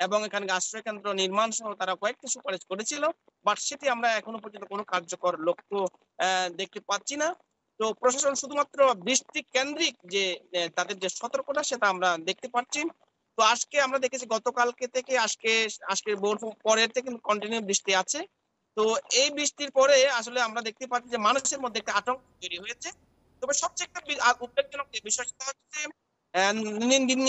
এবং এখানে আশ্রয় কেন্দ্র নির্মাণ সহ তারা কয়েকটি সুপারিশ করেছিল বাট সেটি আমরা এখনো পর্যন্ত কোনো কার্যকর লক্ষ্য দেখতে পাচ্ছি না তো প্রশাসন শুধুমাত্র বৃষ্টি কেন্দ্রিক যে তাদের যে সতর্কতা সেটা আমরা দেখতে পাচ্ছি তো আজকে আমরা দেখেছি গতকালকে থেকে আজকে আজকের ভোর পরের থেকে কন্টিনিউ বৃষ্টি আছে তো এই বৃষ্টির পরে আসলে আমরা দেখতে পাচ্ছি যে মানুষের মধ্যে একটা আতঙ্ক তৈরি হয়েছে তবে সবচেয়ে একটা উদ্বেগজনক বিষয় সেটা হচ্ছে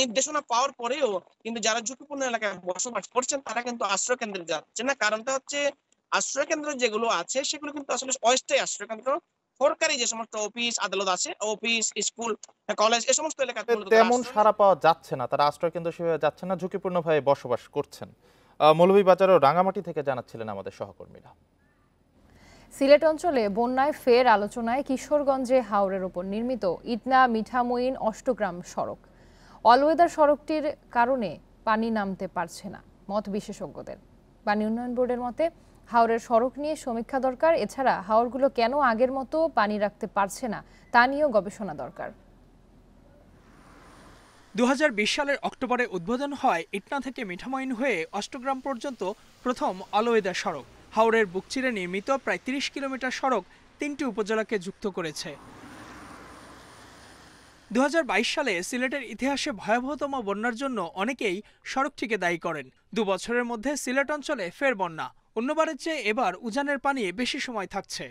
নির্দেশনা পাওয়ার পরেও কিন্তু যারা ঝুঁকিপূর্ণ এলাকায় বসবাস করছেন তারা কিন্তু আশ্রয় কেন্দ্রে যাচ্ছে না কারণটা হচ্ছে আশ্রয় কেন্দ্র যেগুলো আছে সেগুলো কিন্তু আসলে অস্থায়ী আশ্রয় কেন্দ্র সরকারি যে সমস্ত অফিস আদালত আছে অফিস স্কুল কলেজ এ সমস্ত এলাকাতে তেমন সারা পাওয়া যাচ্ছে না তারা আশ্রয় কেন্দ্র সেভাবে যাচ্ছে না ঝুঁকিপূর্ণ ভাবে বসবাস করছেন মৌলভীবাজার ও রাঙামাটি থেকে জানাচ্ছিলেন আমাদের সহকর্মীরা সিলেট অঞ্চলে বন্যায় ফের আলোচনায় কিশোরগঞ্জে হাওরের ওপর নির্মিত ইটনা মিঠামইন অষ্টগ্রাম সড়ক অলওয়েদার সড়কটির কারণে পানি নামতে পারছে না মত বিশেষজ্ঞদের পানি উন্নয়ন বোর্ডের মতে হাওরের সড়ক নিয়ে সমীক্ষা দরকার এছাড়া হাওরগুলো কেন আগের মতো পানি রাখতে পারছে না তা নিয়েও গবেষণা দরকার দু সালের অক্টোবরে উদ্বোধন হয় ইটনা থেকে মিঠামইন হয়ে অষ্টগ্রাম পর্যন্ত প্রথম অলওয়েদার সড়ক হাওড়ের বুকচিরে নির্মিত প্রায় তিরিশ কিলোমিটার সড়ক তিনটি উপজেলাকে যুক্ত করেছে দু সালে সিলেটের ইতিহাসে ভয়াবহতম বন্যার জন্য অনেকেই সড়কটিকে দায়ী করেন দু বছরের মধ্যে সিলেট অঞ্চলে ফের বন্যা অন্যবারের চেয়ে এবার উজানের পানি বেশি সময় থাকছে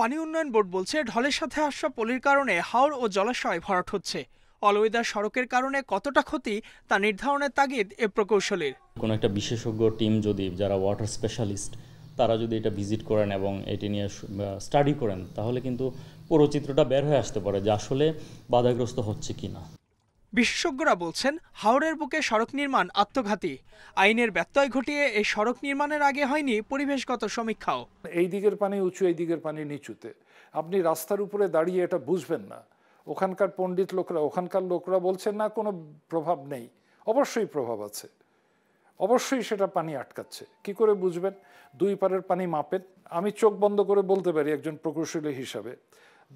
পানি উন্নয়ন বোর্ড বলছে ঢলের সাথে আসা পলির কারণে হাওড় ও জলাশয় ভরাট হচ্ছে অলওয়েদার সড়কের কারণে কতটা ক্ষতি তা নির্ধারণের তাগিদ এ প্রকৌশলীর কোনো একটা বিশেষজ্ঞ টিম যদি যারা ওয়াটার স্পেশালিস্ট তারা যদি এটা ভিজিট করেন এবং এটি নিয়ে স্টাডি করেন তাহলে কিন্তু পুরো চিত্রটা বের হয়ে আসতে পারে যে আসলে বাধাগ্রস্ত হচ্ছে কি না বিশেষজ্ঞরা বলছেন হাওড়ের বুকে সড়ক নির্মাণ আত্মঘাতী আইনের ব্যত্যয় ঘটিয়ে এই সড়ক নির্মাণের আগে হয়নি পরিবেশগত সমীক্ষাও এই দিকের পানি উঁচু এই দিকের পানি নিচুতে আপনি রাস্তার উপরে দাঁড়িয়ে এটা বুঝবেন না ওখানকার পণ্ডিত লোকরা ওখানকার লোকরা বলছেন না কোনো প্রভাব নেই অবশ্যই প্রভাব আছে অবশ্যই সেটা পানি আটকাচ্ছে কি করে বুঝবেন দুই পারের পানি মাপেন আমি চোখ বন্ধ করে বলতে পারি একজন প্রকৌশলী হিসাবে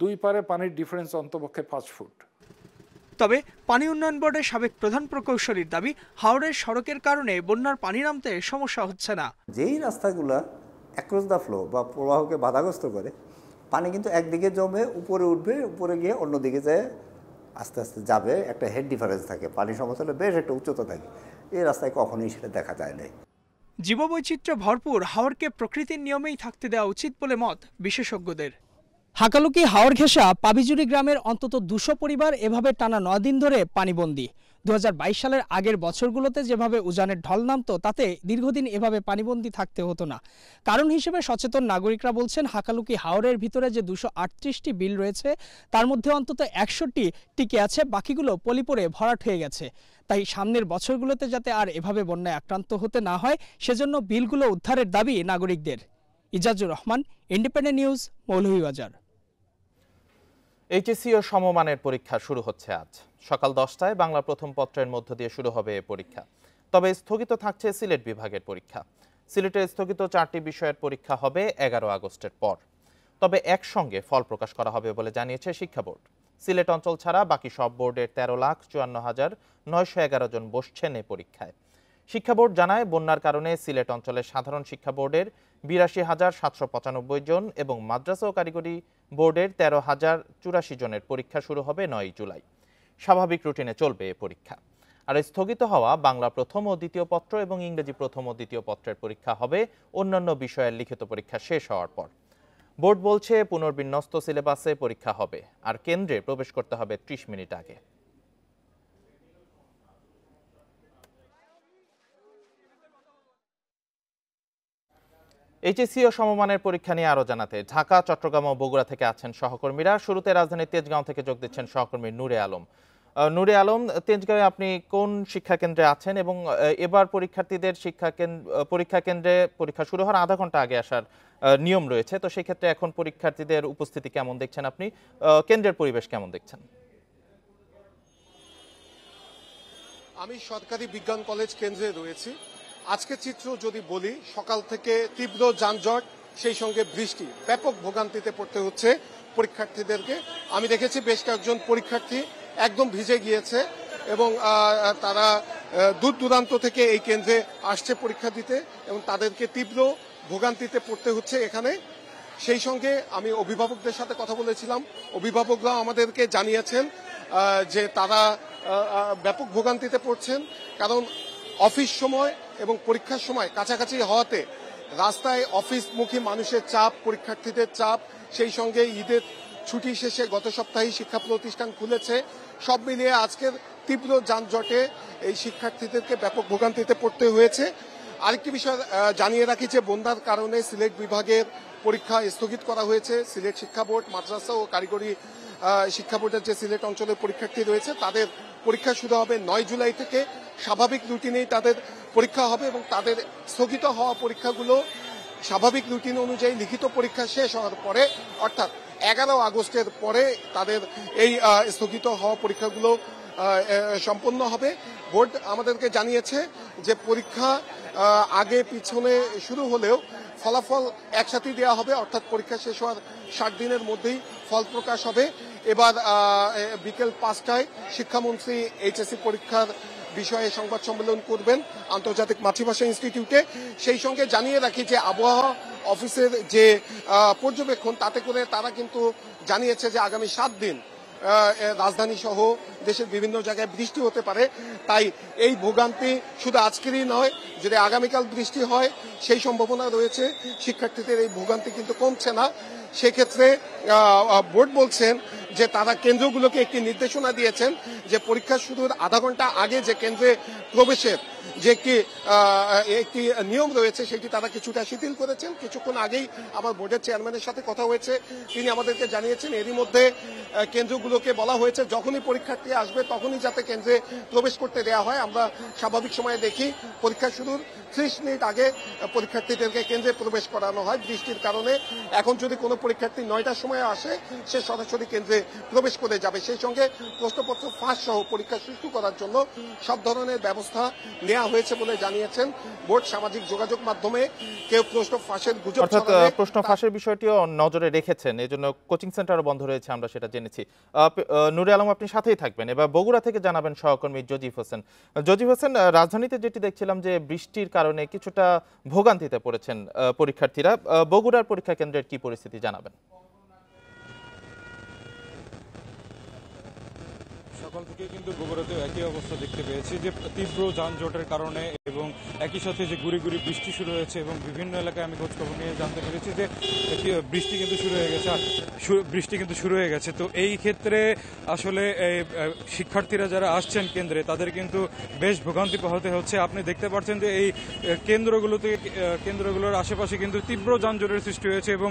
দুই পারে পানির ডিফারেন্স অন্তপক্ষে পাঁচ ফুট তবে পানি উন্নয়ন বোর্ডের সাবেক প্রধান প্রকৌশলীর দাবি হাওড়ের সড়কের কারণে বন্যার পানি নামতে সমস্যা হচ্ছে না যেই রাস্তাগুলো অ্যাক্রস দ্য ফ্লো বা প্রবাহকে বাধাগ্রস্ত করে পানি কিন্তু একদিকে জমে উপরে উঠবে উপরে গিয়ে অন্যদিকে যায় আস্তে আস্তে যাবে একটা হেড ডিফারেন্স থাকে পানি সমতলে বেশ একটা উচ্চতা থাকে এই রাস্তায় কখনোই সেটা দেখা যায় না জীববৈচিত্র্য ভরপুর হাওরকে প্রকৃতির নিয়মেই থাকতে দেওয়া উচিত বলে মত বিশেষজ্ঞদের হাকালুকি হাওর ঘেঁষা পাবিজুরি গ্রামের অন্তত দুশো পরিবার এভাবে টানা নয় দিন ধরে পানিবন্দী 2022 সালের আগের বছরগুলোতে যেভাবে উজানের ঢল নামতো তাতে দীর্ঘদিন এভাবে পানিবন্দী থাকতে হতো না কারণ হিসেবে সচেতন নাগরিকরা বলছেন হাকালুকি হাওরের ভিতরে যে দুশো আটত্রিশটি বিল রয়েছে তার মধ্যে অন্তত একশোটি টিকে আছে বাকিগুলো পলিপরে ভরাট হয়ে গেছে তাই সামনের বছরগুলোতে যাতে আর এভাবে বন্যায় আক্রান্ত হতে না হয় সেজন্য বিলগুলো উদ্ধারের দাবি নাগরিকদের Ijazur Rahman Independent News Moulvibazar HSC ও সমমানের পরীক্ষা শুরু হচ্ছে আজ সকাল দশটায় বাংলা প্রথম পত্রের মধ্য দিয়ে শুরু হবে এ পরীক্ষা তবে স্থগিত থাকছে সিলেট বিভাগের পরীক্ষা সিলেটে স্থগিত চারটি বিষয়ের পরীক্ষা হবে এগারো আগস্টের পর তবে একসঙ্গে ফল প্রকাশ করা হবে বলে জানিয়েছে শিক্ষা বোর্ড সিলেট অঞ্চল ছাড়া বাকি সব বোর্ডের তেরো লাখ চুয়ান্ন হাজার নয়শো এগারো জন বসছেন এ পরীক্ষায় শিক্ষা বোর্ড জানায় বন্যার কারণে সিলেট অঞ্চলে সাধারণ শিক্ষা বোর্ডের বিরাশি হাজার সাতশো পঁচানব্বই জন এবং মাদ্রাসা ও কারিগরি বোর্ডের তেরো হাজার চুরাশি জনের পরীক্ষা শুরু হবে নয় জুলাই স্বাভাবিক রুটিনে চলবে এ পরীক্ষা আর স্থগিত হওয়া বাংলা প্রথম ও দ্বিতীয় পত্র এবং ইংরেজি প্রথম ও দ্বিতীয় পত্রের পরীক্ষা হবে অন্যান্য বিষয়ের লিখিত পরীক্ষা শেষ হওয়ার পর বোর্ড বলছে পুনর্বিন্যস্ত সিলেবাসে পরীক্ষা হবে আর কেন্দ্রে প্রবেশ করতে হবে ত্রিশ মিনিট আগে এইচএসসি e ও সমমানের পরীক্ষা নিয়ে আরো জানাতে ঢাকা চট্টগ্রাম ও বগুড়া থেকে আছেন সহকর্মীরা শুরুতে রাজধানীর তেজগাঁও থেকে যোগ দিচ্ছেন সহকর্মী নূরে আলম নূরে আলম তেজগাঁওয়ে আপনি কোন শিক্ষা কেন্দ্রে আছেন এবং এবার পরীক্ষার্থীদের শিক্ষা পরীক্ষা কেন্দ্রে পরীক্ষা শুরু হওয়ার আধা ঘন্টা আগে আসার নিয়ম রয়েছে তো সেই ক্ষেত্রে এখন পরীক্ষার্থীদের উপস্থিতি কেমন দেখছেন আপনি কেন্দ্রের পরিবেশ কেমন দেখছেন আমি সরকারি বিজ্ঞান কলেজ কেন্দ্রে রয়েছি আজকে চিত্র যদি বলি সকাল থেকে তীব্র যানজট সেই সঙ্গে বৃষ্টি ব্যাপক ভোগান্তিতে পড়তে হচ্ছে পরীক্ষার্থীদেরকে আমি দেখেছি বেশ কয়েকজন পরীক্ষার্থী একদম ভিজে গিয়েছে এবং তারা দূর দূরান্ত থেকে এই কেন্দ্রে আসছে পরীক্ষা দিতে এবং তাদেরকে তীব্র ভোগান্তিতে পড়তে হচ্ছে এখানে সেই সঙ্গে আমি অভিভাবকদের সাথে কথা বলেছিলাম অভিভাবকরা আমাদেরকে জানিয়েছেন যে তারা ব্যাপক ভোগান্তিতে পড়ছেন কারণ অফিস সময় এবং পরীক্ষার সময় কাছাকাছি হওয়াতে রাস্তায় অফিসমুখী মানুষের চাপ পরীক্ষার্থীদের চাপ সেই সঙ্গে ঈদের ছুটি শেষে গত সপ্তাহে শিক্ষা প্রতিষ্ঠান খুলেছে সব মিলিয়ে আজকের তীব্র যানজটে এই শিক্ষার্থীদেরকে ব্যাপক ভোগান্তিতে পড়তে হয়েছে আরেকটি বিষয় জানিয়ে রাখি যে বন্যার কারণে সিলেট বিভাগের পরীক্ষা স্থগিত করা হয়েছে সিলেট শিক্ষা বোর্ড মাদ্রাসা ও কারিগরি শিক্ষা বোর্ডের যে সিলেট অঞ্চলের পরীক্ষার্থী রয়েছে তাদের পরীক্ষা শুরু হবে নয় জুলাই থেকে স্বাভাবিক রুটিনেই তাদের পরীক্ষা হবে এবং তাদের স্থগিত হওয়া পরীক্ষাগুলো স্বাভাবিক রুটিন অনুযায়ী লিখিত পরীক্ষা শেষ হওয়ার পরে অর্থাৎ এগারো আগস্টের পরে তাদের এই স্থগিত হওয়া পরীক্ষাগুলো সম্পন্ন হবে বোর্ড আমাদেরকে জানিয়েছে যে পরীক্ষা আগে পিছনে শুরু হলেও ফলাফল একসাথেই দেওয়া হবে অর্থাৎ পরীক্ষা শেষ হওয়ার ষাট দিনের মধ্যেই ফল প্রকাশ হবে এবার বিকেল পাঁচটায় শিক্ষামন্ত্রী এইচএসসি পরীক্ষার বিষয়ে সংবাদ সম্মেলন করবেন আন্তর্জাতিক মাতৃভাষা ইনস্টিটিউটে সেই সঙ্গে জানিয়ে রাখি যে আবহাওয়া অফিসের যে পর্যবেক্ষণ তাতে করে তারা কিন্তু জানিয়েছে যে আগামী সাত দিন রাজধানী সহ দেশের বিভিন্ন জায়গায় বৃষ্টি হতে পারে তাই এই ভোগান্তি শুধু আজকেরই নয় যদি আগামীকাল বৃষ্টি হয় সেই সম্ভাবনা রয়েছে শিক্ষার্থীদের এই ভোগান্তি কিন্তু কমছে না সেক্ষেত্রে বোর্ড বলছেন যে তারা কেন্দ্রগুলোকে একটি নির্দেশনা দিয়েছেন যে পরীক্ষা শুরুর আধা ঘন্টা আগে যে কেন্দ্রে প্রবেশের যে একটি একটি নিয়ম রয়েছে সেটি তারা কিছুটা শিথিল করেছেন কিছুক্ষণ আগেই আমার বোর্ডের চেয়ারম্যানের সাথে কথা হয়েছে তিনি আমাদেরকে জানিয়েছেন এরই মধ্যে কেন্দ্রগুলোকে বলা হয়েছে যখনই পরীক্ষার্থী আসবে তখনই যাতে কেন্দ্রে প্রবেশ করতে দেওয়া হয় আমরা স্বাভাবিক সময়ে দেখি পরীক্ষা শুরুর ত্রিশ মিনিট আগে পরীক্ষার্থীদেরকে কেন্দ্রে প্রবেশ করানো হয় বৃষ্টির কারণে এখন যদি কোনো পরীক্ষার্থী নয়টার সময় আসে সে সরাসরি কেন্দ্রে প্রবেশ করে যাবে সেই সঙ্গে প্রশ্নপত্র ফাঁস সহ পরীক্ষা সুষ্ঠু করার জন্য সব ধরনের ব্যবস্থা নেওয়া হয়েছে বলে জানিয়েছেন বোর্ড সামাজিক যোগাযোগ মাধ্যমে কেউ প্রশ্ন ফাঁসের গুজব অর্থাৎ প্রশ্ন ফাঁসের বিষয়টিও নজরে রেখেছেন এই জন্য কোচিং সেন্টারও বন্ধ রয়েছে আমরা সেটা জেনেছি নুরে আলম আপনি সাথেই থাকবেন এবার বগুড়া থেকে জানাবেন সহকর্মী জজিফ হোসেন জজিফ হোসেন রাজধানীতে যেটি দেখছিলাম যে বৃষ্টির কারণে কিছুটা ভোগান্তিতে পড়েছেন পরীক্ষার্থীরা বগুড়ার পরীক্ষা কেন্দ্রের কি পরিস্থিতি জানাবেন সকাল থেকে কিন্তু গোবরাতেও একই অবস্থা দেখতে পেয়েছি যে তীব্র যানজটের কারণে এবং একই সাথে যে গুড়ি গুড়ি বৃষ্টি শুরু হয়েছে এবং বিভিন্ন এলাকায় আমি খোঁজখবর নিয়ে জানতে পেরেছি যে বৃষ্টি কিন্তু শুরু হয়ে গেছে বৃষ্টি কিন্তু শুরু হয়ে গেছে তো এই ক্ষেত্রে আসলে শিক্ষার্থীরা যারা আসছেন কেন্দ্রে তাদের কিন্তু বেশ ভোগান্তি পোহাতে হচ্ছে আপনি দেখতে পাচ্ছেন যে এই কেন্দ্রগুলোতে কেন্দ্রগুলোর আশেপাশে কিন্তু তীব্র যানজটের সৃষ্টি হয়েছে এবং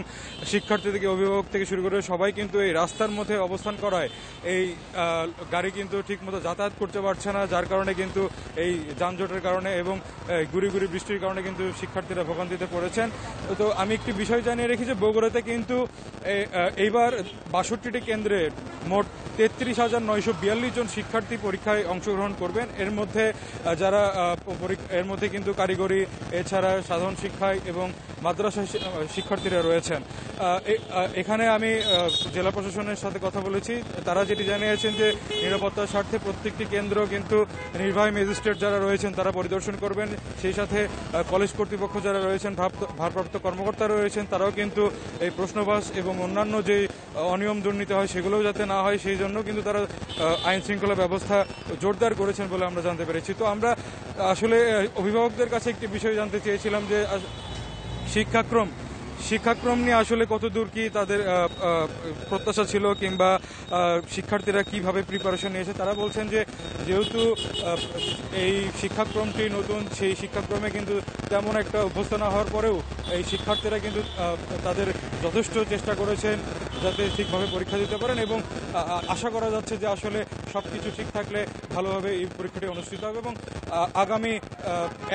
শিক্ষার্থী থেকে অভিভাবক থেকে শুরু করে সবাই কিন্তু এই রাস্তার মধ্যে অবস্থান করায় এই গাড়ি কিন্তু ঠিকমতো যাতায়াত করতে পারছে না যার কারণে কিন্তু এই যানজটের কারণে এবং গুড়ি গুড়ি বৃষ্টির কারণে কিন্তু শিক্ষার্থীরা ভোগান্তিতে পড়েছেন তো আমি একটি বিষয় জানিয়ে রেখেছি বগুড়াতে কিন্তু এইবার বাষট্টিটি কেন্দ্রে মোট তেত্রিশ হাজার নয়শো বিয়াল্লিশ জন শিক্ষার্থী পরীক্ষায় অংশগ্রহণ করবেন এর মধ্যে যারা এর মধ্যে কিন্তু কারিগরি এছাড়া সাধারণ শিক্ষায় এবং মাদ্রাসা শিক্ষার্থীরা রয়েছেন এখানে আমি জেলা প্রশাসনের সাথে কথা বলেছি তারা যেটি জানিয়েছেন যে নিরাপদ নিরাপত্তার স্বার্থে প্রত্যেকটি কেন্দ্র কিন্তু নির্বাহী ম্যাজিস্ট্রেট যারা রয়েছেন তারা পরিদর্শন করবেন সেই সাথে কলেজ কর্তৃপক্ষ যারা রয়েছেন ভারপ্রাপ্ত কর্মকর্তা রয়েছেন তারাও কিন্তু এই প্রশ্নবাস এবং অন্যান্য যে অনিয়ম দুর্নীতি হয় সেগুলোও যাতে না হয় সেই জন্য কিন্তু তারা আইন শৃঙ্খলা ব্যবস্থা জোরদার করেছেন বলে আমরা জানতে পেরেছি তো আমরা আসলে অভিভাবকদের কাছে একটি বিষয় জানতে চেয়েছিলাম যে শিক্ষাক্রম শিক্ষাক্রম নিয়ে আসলে কতদূর কি তাদের প্রত্যাশা ছিল কিংবা শিক্ষার্থীরা কিভাবে প্রিপারেশন নিয়েছে তারা বলছেন যে যেহেতু এই শিক্ষাক্রমটি নতুন সেই শিক্ষাক্রমে কিন্তু তেমন একটা অভ্যস্ত না হওয়ার পরেও এই শিক্ষার্থীরা কিন্তু তাদের যথেষ্ট চেষ্টা করেছেন যাতে ঠিকভাবে পরীক্ষা দিতে পারেন এবং আশা করা যাচ্ছে যে আসলে সব কিছু ঠিক থাকলে ভালোভাবে এই পরীক্ষাটি অনুষ্ঠিত হবে এবং আগামী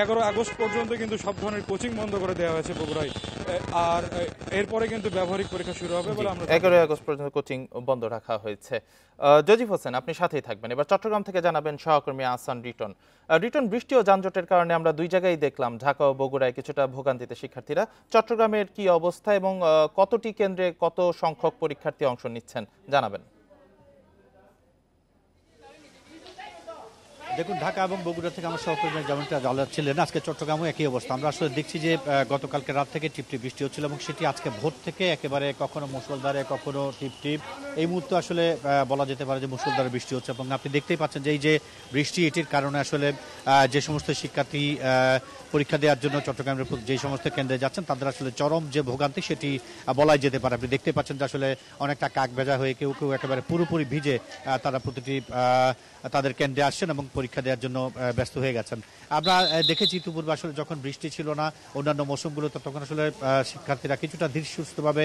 এগারো আগস্ট পর্যন্ত কিন্তু সব ধরনের কোচিং বন্ধ করে দেওয়া হয়েছে বগুড়ায় আর এরপরে কিন্তু ব্যবহারিক পরীক্ষা শুরু হবে বলে আমরা এগারোই আগস্ট পর্যন্ত কোচিং বন্ধ রাখা হয়েছে জজিফ হোসেন আপনি সাথেই থাকবেন এবার চট্টগ্রাম থেকে জানাবেন সহকর্মী আহসান রিটন রিটন বৃষ্টি ও যানজটের কারণে আমরা দুই জায়গায় দেখলাম ঢাকা ও বগুড়ায় কিছুটা ভোগান্তিতে শিক্ষার্থীরা চট্টগ্রামের কি অবস্থা এবং কতটি কেন্দ্রে কত সংখ্যক পরীক্ষার্থী অংশ নিচ্ছেন জানাবেন দেখুন ঢাকা এবং বগুড়া থেকে আমার সহকর্মী যেমনটা ছিলেন আজকে চট্টগ্রামও একই অবস্থা আমরা আসলে দেখছি যে গতকালকে রাত থেকে টিপটি বৃষ্টি হচ্ছিল এবং সেটি আজকে ভোর থেকে একেবারে কখনো মুসলধারে কখনো টিপটিপ এই মুহূর্তে আসলে বলা যেতে পারে যে মুসলধারে বৃষ্টি হচ্ছে এবং আপনি দেখতেই পাচ্ছেন যে এই যে বৃষ্টি এটির কারণে আসলে যে সমস্ত শিক্ষার্থী পরীক্ষা দেওয়ার জন্য চট্টগ্রামের যে সমস্ত কেন্দ্রে যাচ্ছেন তাদের আসলে চরম যে ভোগান্তি সেটি বলাই যেতে পারে আপনি দেখতে পাচ্ছেন যে আসলে অনেকটা কাক ভেজা হয়ে কেউ কেউ একেবারে পুরোপুরি ভিজে তারা প্রতিটি তাদের কেন্দ্রে আসছেন এবং পরীক্ষা দেওয়ার জন্য ব্যস্ত হয়ে গেছেন আমরা দেখেছি ইতিপূর্বে আসলে যখন বৃষ্টি ছিল না অন্যান্য মৌসুমগুলোতে তখন আসলে শিক্ষার্থীরা কিছুটা ধীর সুস্থভাবে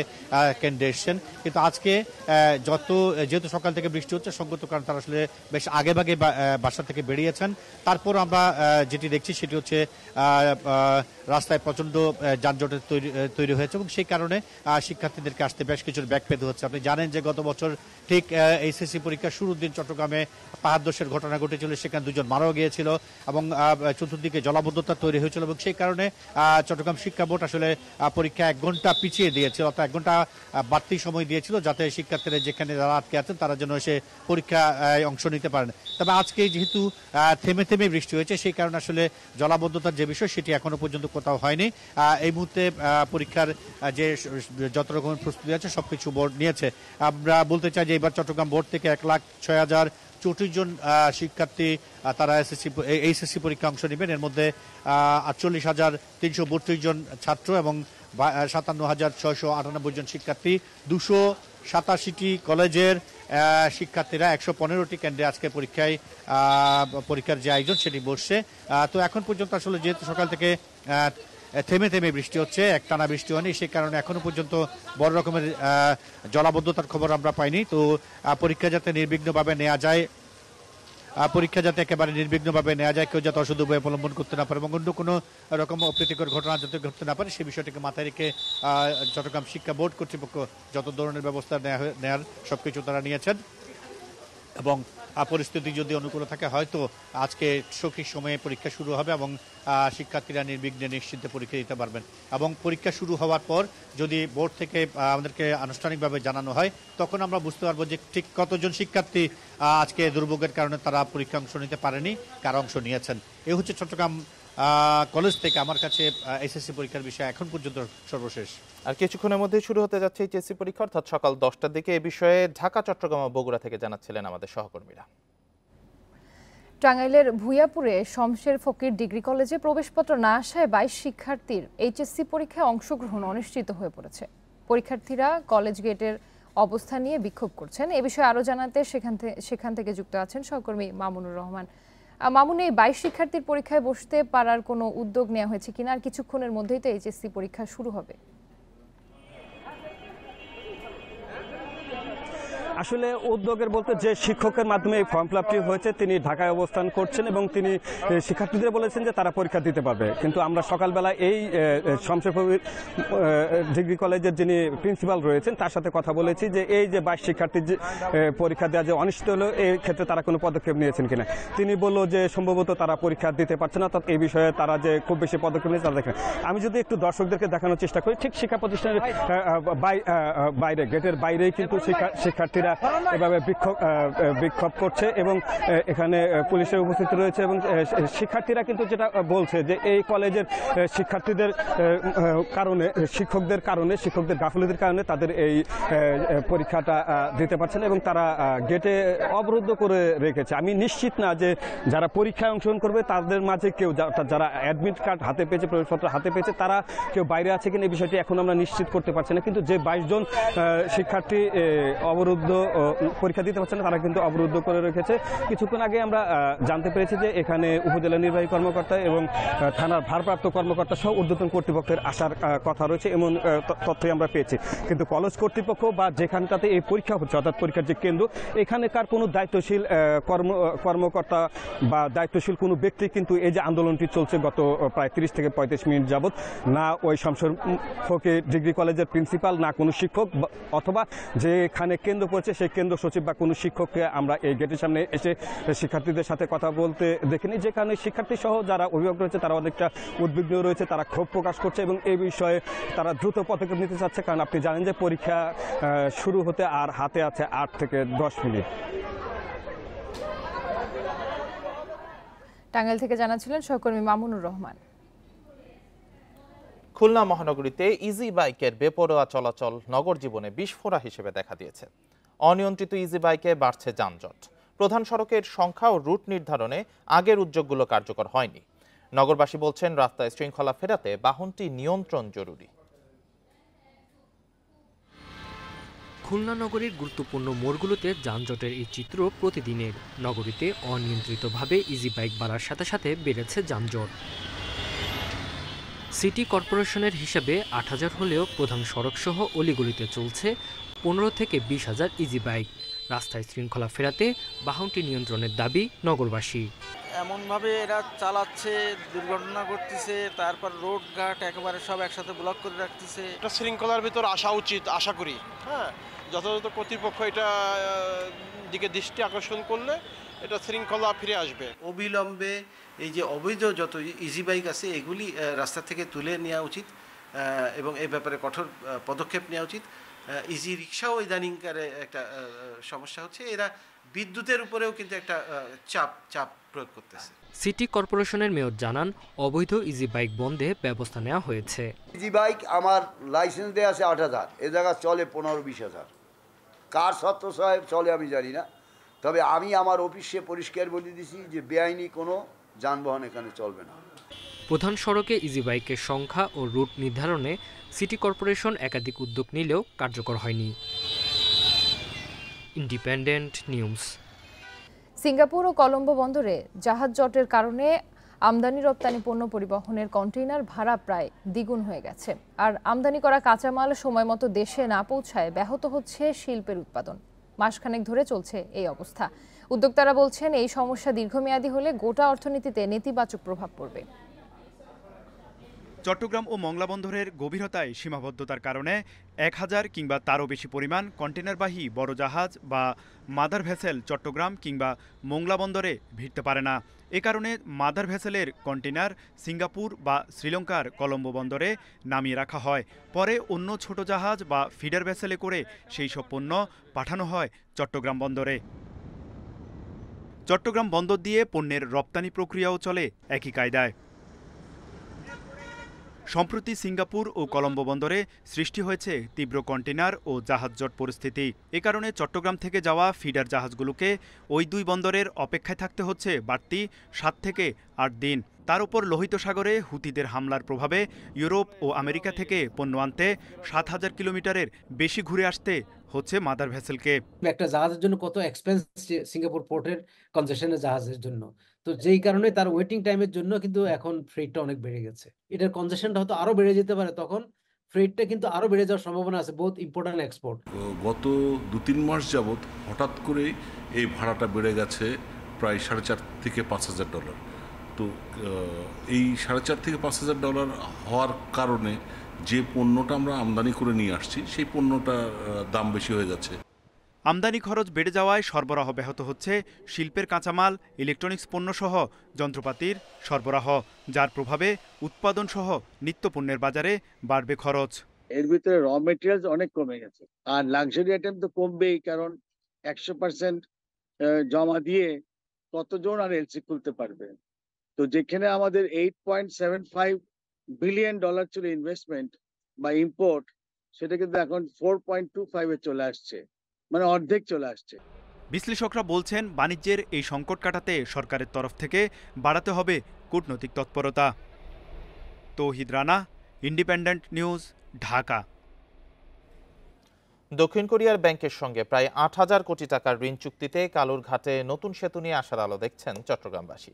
কেন্দ্রে এসছেন কিন্তু আজকে যত যেহেতু সকাল থেকে বৃষ্টি হচ্ছে সঙ্গত কারণ তারা আসলে বেশ আগেভাগে বাসা থেকে বেরিয়েছেন তারপর আমরা যেটি দেখছি সেটি হচ্ছে রাস্তায় প্রচণ্ড যানজটের তৈরি হয়েছে এবং সেই কারণে শিক্ষার্থীদেরকে আসতে বেশ কিছু ব্যাগ পেতে হচ্ছে আপনি জানেন যে গত বছর ঠিক এইচএসসি পরীক্ষা শুরুর দিন চট্টগ্রামে পাহাড়দোষের ঘটনা ঘটেছিল সেখানে দুজন মারাও গিয়েছিল এবং চতুর্দিকে জলাবদ্ধতা তৈরি হয়েছিল এবং সেই কারণে চট্টগ্রাম শিক্ষা বোর্ড আসলে পরীক্ষা এক ঘন্টা পিছিয়ে দিয়েছিল অর্থাৎ এক ঘন্টা বাড়তি সময় দিয়েছিল যাতে শিক্ষার্থীরা যেখানে যারা আটকে আছেন তারা যেন সে পরীক্ষা অংশ নিতে পারেন তবে আজকে যেহেতু থেমে থেমে বৃষ্টি হয়েছে সেই কারণে আসলে জলাবদ্ধতার যে বিষয় সেটি এখনো পর্যন্ত কোথাও হয়নি এই মুহূর্তে পরীক্ষার যে যত রকমের প্রস্তুতি আছে সব কিছু বোর্ড নিয়েছে আমরা বলতে চাই যে এবার চট্টগ্রাম বোর্ড থেকে এক লাখ ছয় হাজার চৌত্রিশ জন শিক্ষার্থী তারা এসএসসি এইচএসসি পরীক্ষা অংশ নেবেন এর মধ্যে আটচল্লিশ হাজার তিনশো বত্রিশ জন ছাত্র এবং সাতান্ন হাজার ছয়শো আটানব্বই জন শিক্ষার্থী দুশো সাতাশিটি কলেজের শিক্ষার্থীরা একশো পনেরোটি কেন্দ্রে আজকে পরীক্ষায় পরীক্ষার যে আয়োজন সেটি বসছে তো এখন পর্যন্ত আসলে যেহেতু সকাল থেকে থেমে থেমে বৃষ্টি হচ্ছে এক টানা বৃষ্টি হয়নি সে কারণে এখনও পর্যন্ত বড় রকমের জলাবদ্ধতার খবর আমরা পাইনি তো পরীক্ষা যাতে নির্বিঘ্নভাবে নেওয়া যায় পরীক্ষা যাতে একেবারে নির্বিঘ্নভাবে নেওয়া যায় কেউ যাতে অসুধ উপায় অবলম্বন করতে না পারে এবং অন্য কোনো রকম অপ্রীতিকর ঘটনা যাতে ঘটতে না পারে সেই বিষয়টিকে মাথায় রেখে চট্টগ্রাম শিক্ষা বোর্ড কর্তৃপক্ষ যত ধরনের ব্যবস্থা নেওয়া নেওয়ার সবকিছু তারা নিয়েছেন এবং পরিস্থিতি যদি অনুকূল থাকে হয়তো আজকে সঠিক সময়ে পরীক্ষা শুরু হবে এবং শিক্ষার্থীরা নির্বিঘ্নে নিশ্চিন্তে পরীক্ষা দিতে পারবেন এবং পরীক্ষা শুরু হওয়ার পর যদি বোর্ড থেকে আমাদেরকে আনুষ্ঠানিকভাবে জানানো হয় তখন আমরা বুঝতে পারবো যে ঠিক কতজন শিক্ষার্থী আজকে দুর্ভোগের কারণে তারা পরীক্ষা অংশ নিতে পারেনি কারা অংশ নিয়েছেন এ হচ্ছে চট্টগ্রাম কলেজ থেকে আমার কাছে এসএসসি পরীক্ষার বিষয়ে এখন পর্যন্ত সর্বশেষ আর কিছুক্ষণের মধ্যে শুরু হতে যাচ্ছে এইচএসসি পরীক্ষা অর্থাৎ সকাল দশটার দিকে এ বিষয়ে ঢাকা চট্টগ্রাম ও বগুড়া থেকে জানাচ্ছিলেন আমাদের সহকর্মীরা টাঙ্গাইলের ভুইয়াপুরে শমশের ফকির ডিগ্রি কলেজে প্রবেশপত্র না আসায় বাইশ শিক্ষার্থীর এইচএসসি পরীক্ষায় অংশগ্রহণ অনিশ্চিত হয়ে পড়েছে পরীক্ষার্থীরা কলেজ গেটের অবস্থা নিয়ে বিক্ষোভ করছেন এ বিষয়ে আরও জানাতে সেখান থেকে সেখান থেকে যুক্ত আছেন সহকর্মী মামুনুর রহমান মামুন এই বাইশ শিক্ষার্থীর পরীক্ষায় বসতে পারার কোনো উদ্যোগ নেওয়া হয়েছে কিনা আর কিছুক্ষণের মধ্যেই তো এইচএসসি পরীক্ষা শুরু হবে আসলে উদ্যোগের বলতে যে শিক্ষকের মাধ্যমে এই ফর্ম ফিলাপটি হয়েছে তিনি ঢাকায় অবস্থান করছেন এবং তিনি শিক্ষার্থীদের বলেছেন যে তারা পরীক্ষা দিতে পারবে কিন্তু আমরা সকালবেলা এই শমশেফবির ডিগ্রি কলেজের যিনি প্রিন্সিপাল রয়েছেন তার সাথে কথা বলেছি যে এই যে বাইশ শিক্ষার্থী পরীক্ষা দেওয়া যে অনিশ্চিত হলো এই ক্ষেত্রে তারা কোনো পদক্ষেপ নিয়েছেন কিনা তিনি বলল যে সম্ভবত তারা পরীক্ষা দিতে পারছে না অর্থাৎ এই বিষয়ে তারা যে খুব বেশি পদক্ষেপ নিয়েছে তারা দেখেন আমি যদি একটু দর্শকদেরকে দেখানোর চেষ্টা করি ঠিক শিক্ষা প্রতিষ্ঠানের বাইরে গেটের বাইরেই কিন্তু শিক্ষার্থীরা শিক্ষার্থীরা এভাবে বিক্ষোভ বিক্ষোভ করছে এবং এখানে পুলিশের উপস্থিত রয়েছে এবং শিক্ষার্থীরা কিন্তু যেটা বলছে যে এই কলেজের শিক্ষার্থীদের কারণে শিক্ষকদের কারণে শিক্ষকদের গাফলতির কারণে তাদের এই পরীক্ষাটা দিতে পারছে না এবং তারা গেটে অবরুদ্ধ করে রেখেছে আমি নিশ্চিত না যে যারা পরীক্ষায় অংশগ্রহণ করবে তাদের মাঝে কেউ যারা অ্যাডমিট কার্ড হাতে পেয়েছে প্রবেশপত্র হাতে পেয়েছে তারা কেউ বাইরে আছে কিনা এই বিষয়টি এখন আমরা নিশ্চিত করতে পারছি না কিন্তু যে বাইশ জন শিক্ষার্থী অবরুদ্ধ পরীক্ষা দিতে পারছে না তারা কিন্তু অবরুদ্ধ করে রেখেছে কিছুক্ষণ আগে আমরা জানতে পেরেছি যে এখানে উপজেলা নির্বাহী কর্মকর্তা এবং থানার ভারপ্রাপ্ত কর্মকর্তা সহ ঊর্ধ্বতন কর্তৃপক্ষের আসার কথা রয়েছে এমন তথ্যই আমরা পেয়েছি কিন্তু কলেজ কর্তৃপক্ষ বা যেখানটাতে এই পরীক্ষা হচ্ছে অর্থাৎ পরীক্ষার যে কেন্দ্র এখানকার কোনো দায়িত্বশীল কর্ম কর্মকর্তা বা দায়িত্বশীল কোনো ব্যক্তি কিন্তু এই যে আন্দোলনটি চলছে গত প্রায় তিরিশ থেকে পঁয়ত্রিশ মিনিট যাবৎ না ওই শমশর ফকির ডিগ্রি কলেজের প্রিন্সিপাল না কোনো শিক্ষক অথবা যেখানে কেন্দ্র আছে সেই কেন্দ্র সচিব বা কোনো শিক্ষককে আমরা এই গেটের সামনে এসে শিক্ষার্থীদের সাথে কথা বলতে দেখিনি যেখানে শিক্ষার্থী সহ যারা অভিভাবক রয়েছে তারা অনেকটা উদ্বিগ্ন রয়েছে তারা ক্ষোভ প্রকাশ করছে এবং এই বিষয়ে তারা দ্রুত পদক্ষেপ নিতে চাচ্ছে কারণ আপনি জানেন যে পরীক্ষা শুরু হতে আর হাতে আছে আট থেকে দশ মিনিট টাঙ্গাইল থেকে জানাচ্ছিলেন সহকর্মী মামুনুর রহমান খুলনা মহানগরীতে ইজি বাইকের বেপরোয়া চলাচল নগর জীবনে বিস্ফোরা হিসেবে দেখা দিয়েছে অনিয়ন্ত্রিত ইজি বাইকে বাড়ছে যানজট প্রধান সড়কের সংখ্যা ও রুট নির্ধারণে আগের উদ্যোগগুলো কার্যকর হয়নি নগরবাসী বলছেন রাস্তায় শৃঙ্খলা ফেরাতে বাহনটি নিয়ন্ত্রণ জরুরি খুলনা নগরীর গুরুত্বপূর্ণ মোড়গুলোতে যানজটের এই চিত্র প্রতিদিনের নগরীতে অনিয়ন্ত্রিতভাবে ইজি বাইক বাড়ার সাথে সাথে বেড়েছে যানজট সিটি কর্পোরেশনের হিসাবে আট হাজার হলেও প্রধান সড়কসহ অলিগুলিতে চলছে পনেরো থেকে বিশ হাজার ইজি বাইক রাস্তায় শৃঙ্খলা ফেরাতে বাহনটি নিয়ন্ত্রণের দাবি নগরবাসী এমনভাবে এরা চালাচ্ছে দুর্ঘটনা ঘটতেছে তারপর রোড ঘাট একেবারে সব একসাথে ব্লক করে রাখতেছে এটা শৃঙ্খলার ভিতর আসা উচিত আশা করি হ্যাঁ যথাযথ কর্তৃপক্ষ এটা দিকে দৃষ্টি আকর্ষণ করলে এটা শৃঙ্খলা ফিরে আসবে অবিলম্বে এই যে অবৈধ যত ইজি বাইক আছে এগুলি রাস্তা থেকে তুলে নেওয়া উচিত এবং এ ব্যাপারে কঠোর পদক্ষেপ নেওয়া উচিত ইজি রিক্সাও ইদানিংকার একটা সমস্যা হচ্ছে এরা বিদ্যুতের উপরেও কিন্তু একটা চাপ চাপ প্রয়োগ করতেছে সিটি কর্পোরেশনের মেয়র জানান অবৈধ ইজি বাইক বন্ধে ব্যবস্থা নেওয়া হয়েছে ইজি বাইক আমার লাইসেন্স দেওয়া আছে আট হাজার এ জায়গা চলে পনেরো বিশ হাজার কার সত্য সাহেব চলে আমি জানি না তবে আমি আমার অফিসে পরিষ্কার বলে দিছি যে বেআইনি কোনো যানবাহন এখানে চলবে না প্রধান সড়কে ইজি বাইকের সংখ্যা ও রুট নির্ধারণে সিটি কর্পোরেশন একাধিক উদ্যোগ নিলেও কার্যকর হয়নি ইন্ডিপেন্ডেন্ট নিউজ সিঙ্গাপুর ও কলম্বো বন্দরে জাহাজ জটের কারণে আমদানি রপ্তানি পণ্য পরিবহনের কন্টেইনার ভাড়া প্রায় দ্বিগুণ হয়ে গেছে আর আমদানি করা কাঁচামাল সময় মতো দেশে না পৌঁছায় ব্যাহত হচ্ছে শিল্পের উৎপাদন মাসখানেক ধরে চলছে এই অবস্থা উদ্যোক্তারা বলছেন এই সমস্যা দীর্ঘমেয়াদী হলে গোটা অর্থনীতিতে নেতিবাচক প্রভাব পড়বে চট্টগ্রাম ও মংলা বন্দরের গভীরতায় সীমাবদ্ধতার কারণে এক হাজার কিংবা তারও বেশি পরিমাণ কন্টেনারবাহী বড় জাহাজ বা মাদার ভেসেল চট্টগ্রাম কিংবা মংলা বন্দরে ভিড়তে পারে না এ কারণে মাদার ভেসেলের কন্টেনার সিঙ্গাপুর বা শ্রীলঙ্কার কলম্বো বন্দরে নামিয়ে রাখা হয় পরে অন্য ছোট জাহাজ বা ফিডার ভেসেলে করে সেই সব পণ্য পাঠানো হয় চট্টগ্রাম বন্দরে চট্টগ্রাম বন্দর দিয়ে পণ্যের রপ্তানি প্রক্রিয়াও চলে একই কায়দায় সম্প্রতি সিঙ্গাপুর ও কলম্বো বন্দরে সৃষ্টি হয়েছে তীব্র কন্টেনার ও জাহাজ জট পরিস্থিতি এ কারণে চট্টগ্রাম থেকে যাওয়া ফিডার জাহাজগুলোকে ওই দুই বন্দরের অপেক্ষায় থাকতে হচ্ছে বাড়তি সাত থেকে আট দিন তার উপর লোহিত সাগরে হুতিদের হামলার প্রভাবে ইউরোপ ও আমেরিকা থেকে পণ্য আনতে সাত হাজার কিলোমিটারের বেশি ঘুরে আসতে হচ্ছে মাদার ভেসেলকে একটা জাহাজের জন্য কত এক্সপেন্স সিঙ্গাপুর পোর্টের কনসেশনের জাহাজের জন্য তো যেই কারণে তার ওয়েটিং টাইমের জন্য কিন্তু এখন ফ্রেটটা অনেক বেড়ে গেছে এটার কনজেশনটা হয়তো আরো বেড়ে যেতে পারে তখন ফ্রেটটা কিন্তু আরো বেড়ে যাওয়ার সম্ভাবনা আছে বহুত ইম্পর্টেন্ট এক্সপোর্ট গত দু তিন মাস যাবৎ হঠাৎ করে এই ভাড়াটা বেড়ে গেছে প্রায় সাড়ে চার থেকে পাঁচ হাজার ডলার তো এই সাড়ে চার থেকে পাঁচ হাজার ডলার হওয়ার কারণে যে পণ্যটা আমরা আমদানি করে নিয়ে আসছি সেই পণ্যটা দাম বেশি হয়ে যাচ্ছে আমদানি খরচ বেড়ে যাওয়ায় সরবরাহ ব্যাহত হচ্ছে শিল্পের কাঁচামাল ইলেকট্রনিক্স পণ্যসহ যন্ত্রপাতির সরবরাহ যার প্রভাবে উৎপাদন নিত্য নিত্যপণ্যের বাজারে বাড়বে খরচ এর ভিতরে র মেটেরিয়ালস অনেক কমে গেছে আর লাক্সারি আইটেম তো কমবেই কারণ একশো পার্সেন্ট জমা দিয়ে কতজন আর এলসি খুলতে পারবে তো যেখানে আমাদের eight point seven five billion dollar ছিল ইনভেস্টমেন্ট বা ইম্পোর্ট সেটা কিন্তু এখন ফোর পয়েন্ট টু ফাইভে চলে আসছে মানে অর্ধেক চলে আসছে বিশ্লেষকরা বলছেন বাণিজ্যের এই সংকট কাটাতে সরকারের তরফ থেকে বাড়াতে হবে কূটনৈতিক তৎপরতা তৌহিদ রানা ইন্ডিপেন্ডেন্ট নিউজ ঢাকা দক্ষিণ কোরিয়ার ব্যাংকের সঙ্গে প্রায় আট হাজার কোটি টাকার ঋণ চুক্তিতে কালুর ঘাটে নতুন সেতু নিয়ে আসার আলো দেখছেন চট্টগ্রামবাসী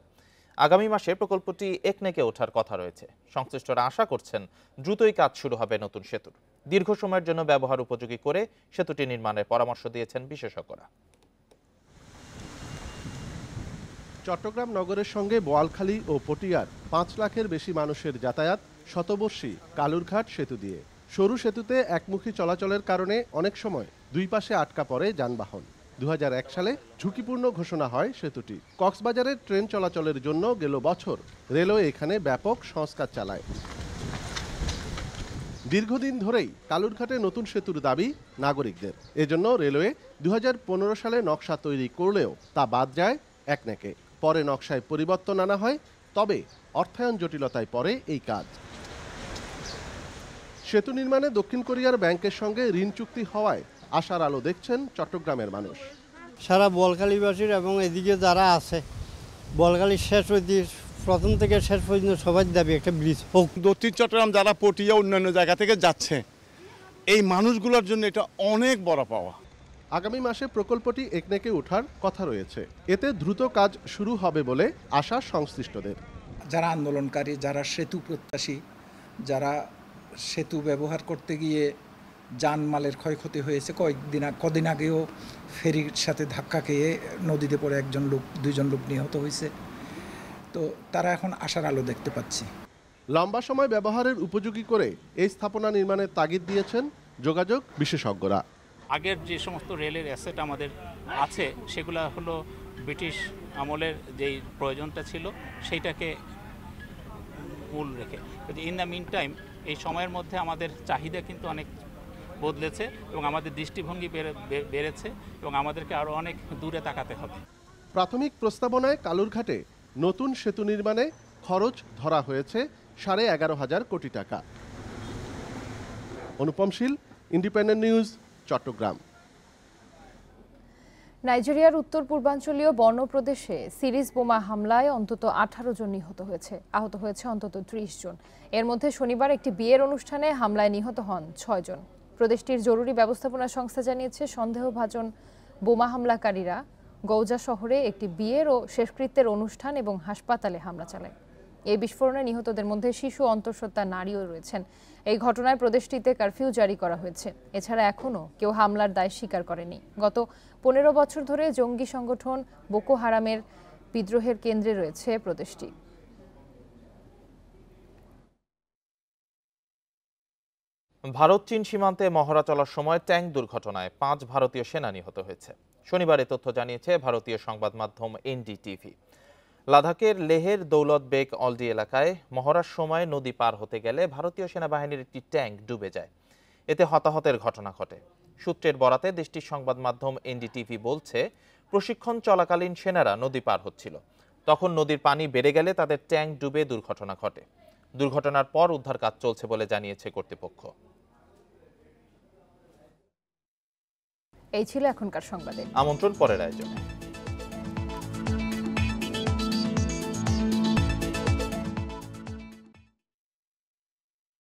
আগামী মাসে প্রকল্পটি একনেকে ওঠার কথা রয়েছে সংশ্লিষ্টরা আশা করছেন দ্রুতই কাজ শুরু হবে নতুন সেতুর দীর্ঘ সময়ের জন্য ব্যবহার উপযোগী করে সেতুটি নির্মাণের পরামর্শ দিয়েছেন বিশেষজ্ঞরা চট্টগ্রাম নগরের সঙ্গে বোয়ালখালী ও পটিয়ার পাঁচ লাখের বেশি মানুষের যাতায়াত শতবর্ষী কালুরঘাট সেতু দিয়ে সরু সেতুতে একমুখী চলাচলের কারণে অনেক সময় দুই পাশে আটকা পড়ে যানবাহন দু সালে ঝুঁকিপূর্ণ ঘোষণা হয় সেতুটি কক্সবাজারের ট্রেন চলাচলের জন্য গেল বছর রেলওয়ে এখানে ব্যাপক সংস্কার চালায় দীর্ঘদিন ধরেই কালুরঘাটে নতুন সেতুর দাবি নাগরিকদের এজন্য রেলওয়ে দু সালে নকশা তৈরি করলেও তা বাদ যায় একনেকে পরে নকশায় পরিবর্তন আনা হয় তবে অর্থায়ন জটিলতায় পড়ে এই কাজ সেতু নির্মাণে দক্ষিণ কোরিয়ার ব্যাংকের সঙ্গে ঋণ চুক্তি হওয়ায় আশার আলো দেখছেন চট্টগ্রামের মানুষ সারা বলকালীবাসীর এবং এদিকে যারা আছে বলকালী শেষ দিক প্রথম থেকে শেষ পর্যন্ত সবার দাবি একটা ব্রিজ হোক দক্ষিণ চট্টগ্রাম যারা পটিয়া অন্যান্য জায়গা থেকে যাচ্ছে এই মানুষগুলোর জন্য এটা অনেক বড় পাওয়া আগামী মাসে প্রকল্পটি একনেকে ওঠার কথা রয়েছে এতে দ্রুত কাজ শুরু হবে বলে আশা সংশ্লিষ্টদের যারা আন্দোলনকারী যারা সেতু প্রত্যাশী যারা সেতু ব্যবহার করতে গিয়ে যানমালের ক্ষয়ক্ষতি হয়েছে কয়েকদিন কদিন আগেও ফেরির সাথে ধাক্কা খেয়ে নদীতে পড়ে একজন লোক দুইজন লোক নিহত হয়েছে তো তারা এখন আশার আলো দেখতে পাচ্ছি লম্বা সময় ব্যবহারের উপযোগী করে এই স্থাপনা নির্মাণের তাগিদ দিয়েছেন যোগাযোগ বিশেষজ্ঞরা আগের যে সমস্ত রেলের অ্যাসেট আমাদের আছে সেগুলো হলো ব্রিটিশ আমলের যেই প্রয়োজনটা ছিল সেইটাকে মূল রেখে ইন দ্য মিন টাইম এই সময়ের মধ্যে আমাদের চাহিদা কিন্তু অনেক বদলেছে এবং আমাদের দৃষ্টিভঙ্গি বেড়েছে এবং আমাদেরকে আরও অনেক দূরে তাকাতে হবে প্রাথমিক প্রস্তাবনায় কালুরঘাটে নতুন সেতু নির্মাণে খরচ ধরা হয়েছে সাড়ে এগারো হাজার কোটি টাকা অনুপমশীল ইন্ডিপেন্ডেন্ট নিউজ চট্টগ্রাম নাইজেরিয়ার উত্তর পূর্বাঞ্চলীয় বর্ণপ্রদেশে সিরিজ বোমা হামলায় অন্তত আঠারো জন নিহত হয়েছে আহত হয়েছে অন্তত ত্রিশ জন এর মধ্যে শনিবার একটি বিয়ের অনুষ্ঠানে হামলায় নিহত হন ছয়জন জন প্রদেশটির জরুরি ব্যবস্থাপনা সংস্থা জানিয়েছে সন্দেহভাজন বোমা হামলাকারীরা গৌজা শহরে একটি বিয়ের ও শেষকৃত্যের অনুষ্ঠান এবং হাসপাতালে হামলা চালায় এই বিস্ফোরণে নিহতদের মধ্যে শিশু অন্তঃসত্ত্বা নারীও রয়েছেন এই ঘটনায় প্রদেশটিতে কারফিউ জারি করা হয়েছে এছাড়া এখনও কেউ হামলার দায় স্বীকার করেনি গত পনেরো বছর ধরে জঙ্গি সংগঠন বোকো হারামের বিদ্রোহের কেন্দ্রে রয়েছে প্রদেশটি ভারত চীন সীমান্তে মহড়া চলার সময় ট্যাঙ্ক দুর্ঘটনায় পাঁচ ভারতীয় সেনা নিহত হয়েছে শনিবারে তথ্য জানিয়েছে ভারতীয় সংবাদ মাধ্যম এনডিটিভি লাদাখের লেহের দৌলত বেগ অলডি এলাকায় মহড়ার সময় নদী পার হতে গেলে ভারতীয় সেনাবাহিনীর একটি ট্যাঙ্ক ডুবে যায় এতে হতাহতের ঘটনা ঘটে সূত্রের বরাতে দেশটির সংবাদ মাধ্যম এনডিটিভি বলছে প্রশিক্ষণ চলাকালীন সেনারা নদী পার হচ্ছিল তখন নদীর পানি বেড়ে গেলে তাদের ট্যাঙ্ক ডুবে দুর্ঘটনা ঘটে দুর্ঘটনার পর উদ্ধার কাজ চলছে বলে জানিয়েছে কর্তৃপক্ষ এই ছিল এখনকার সংবাদে আমন্ত্রণ পরের আয়োজনে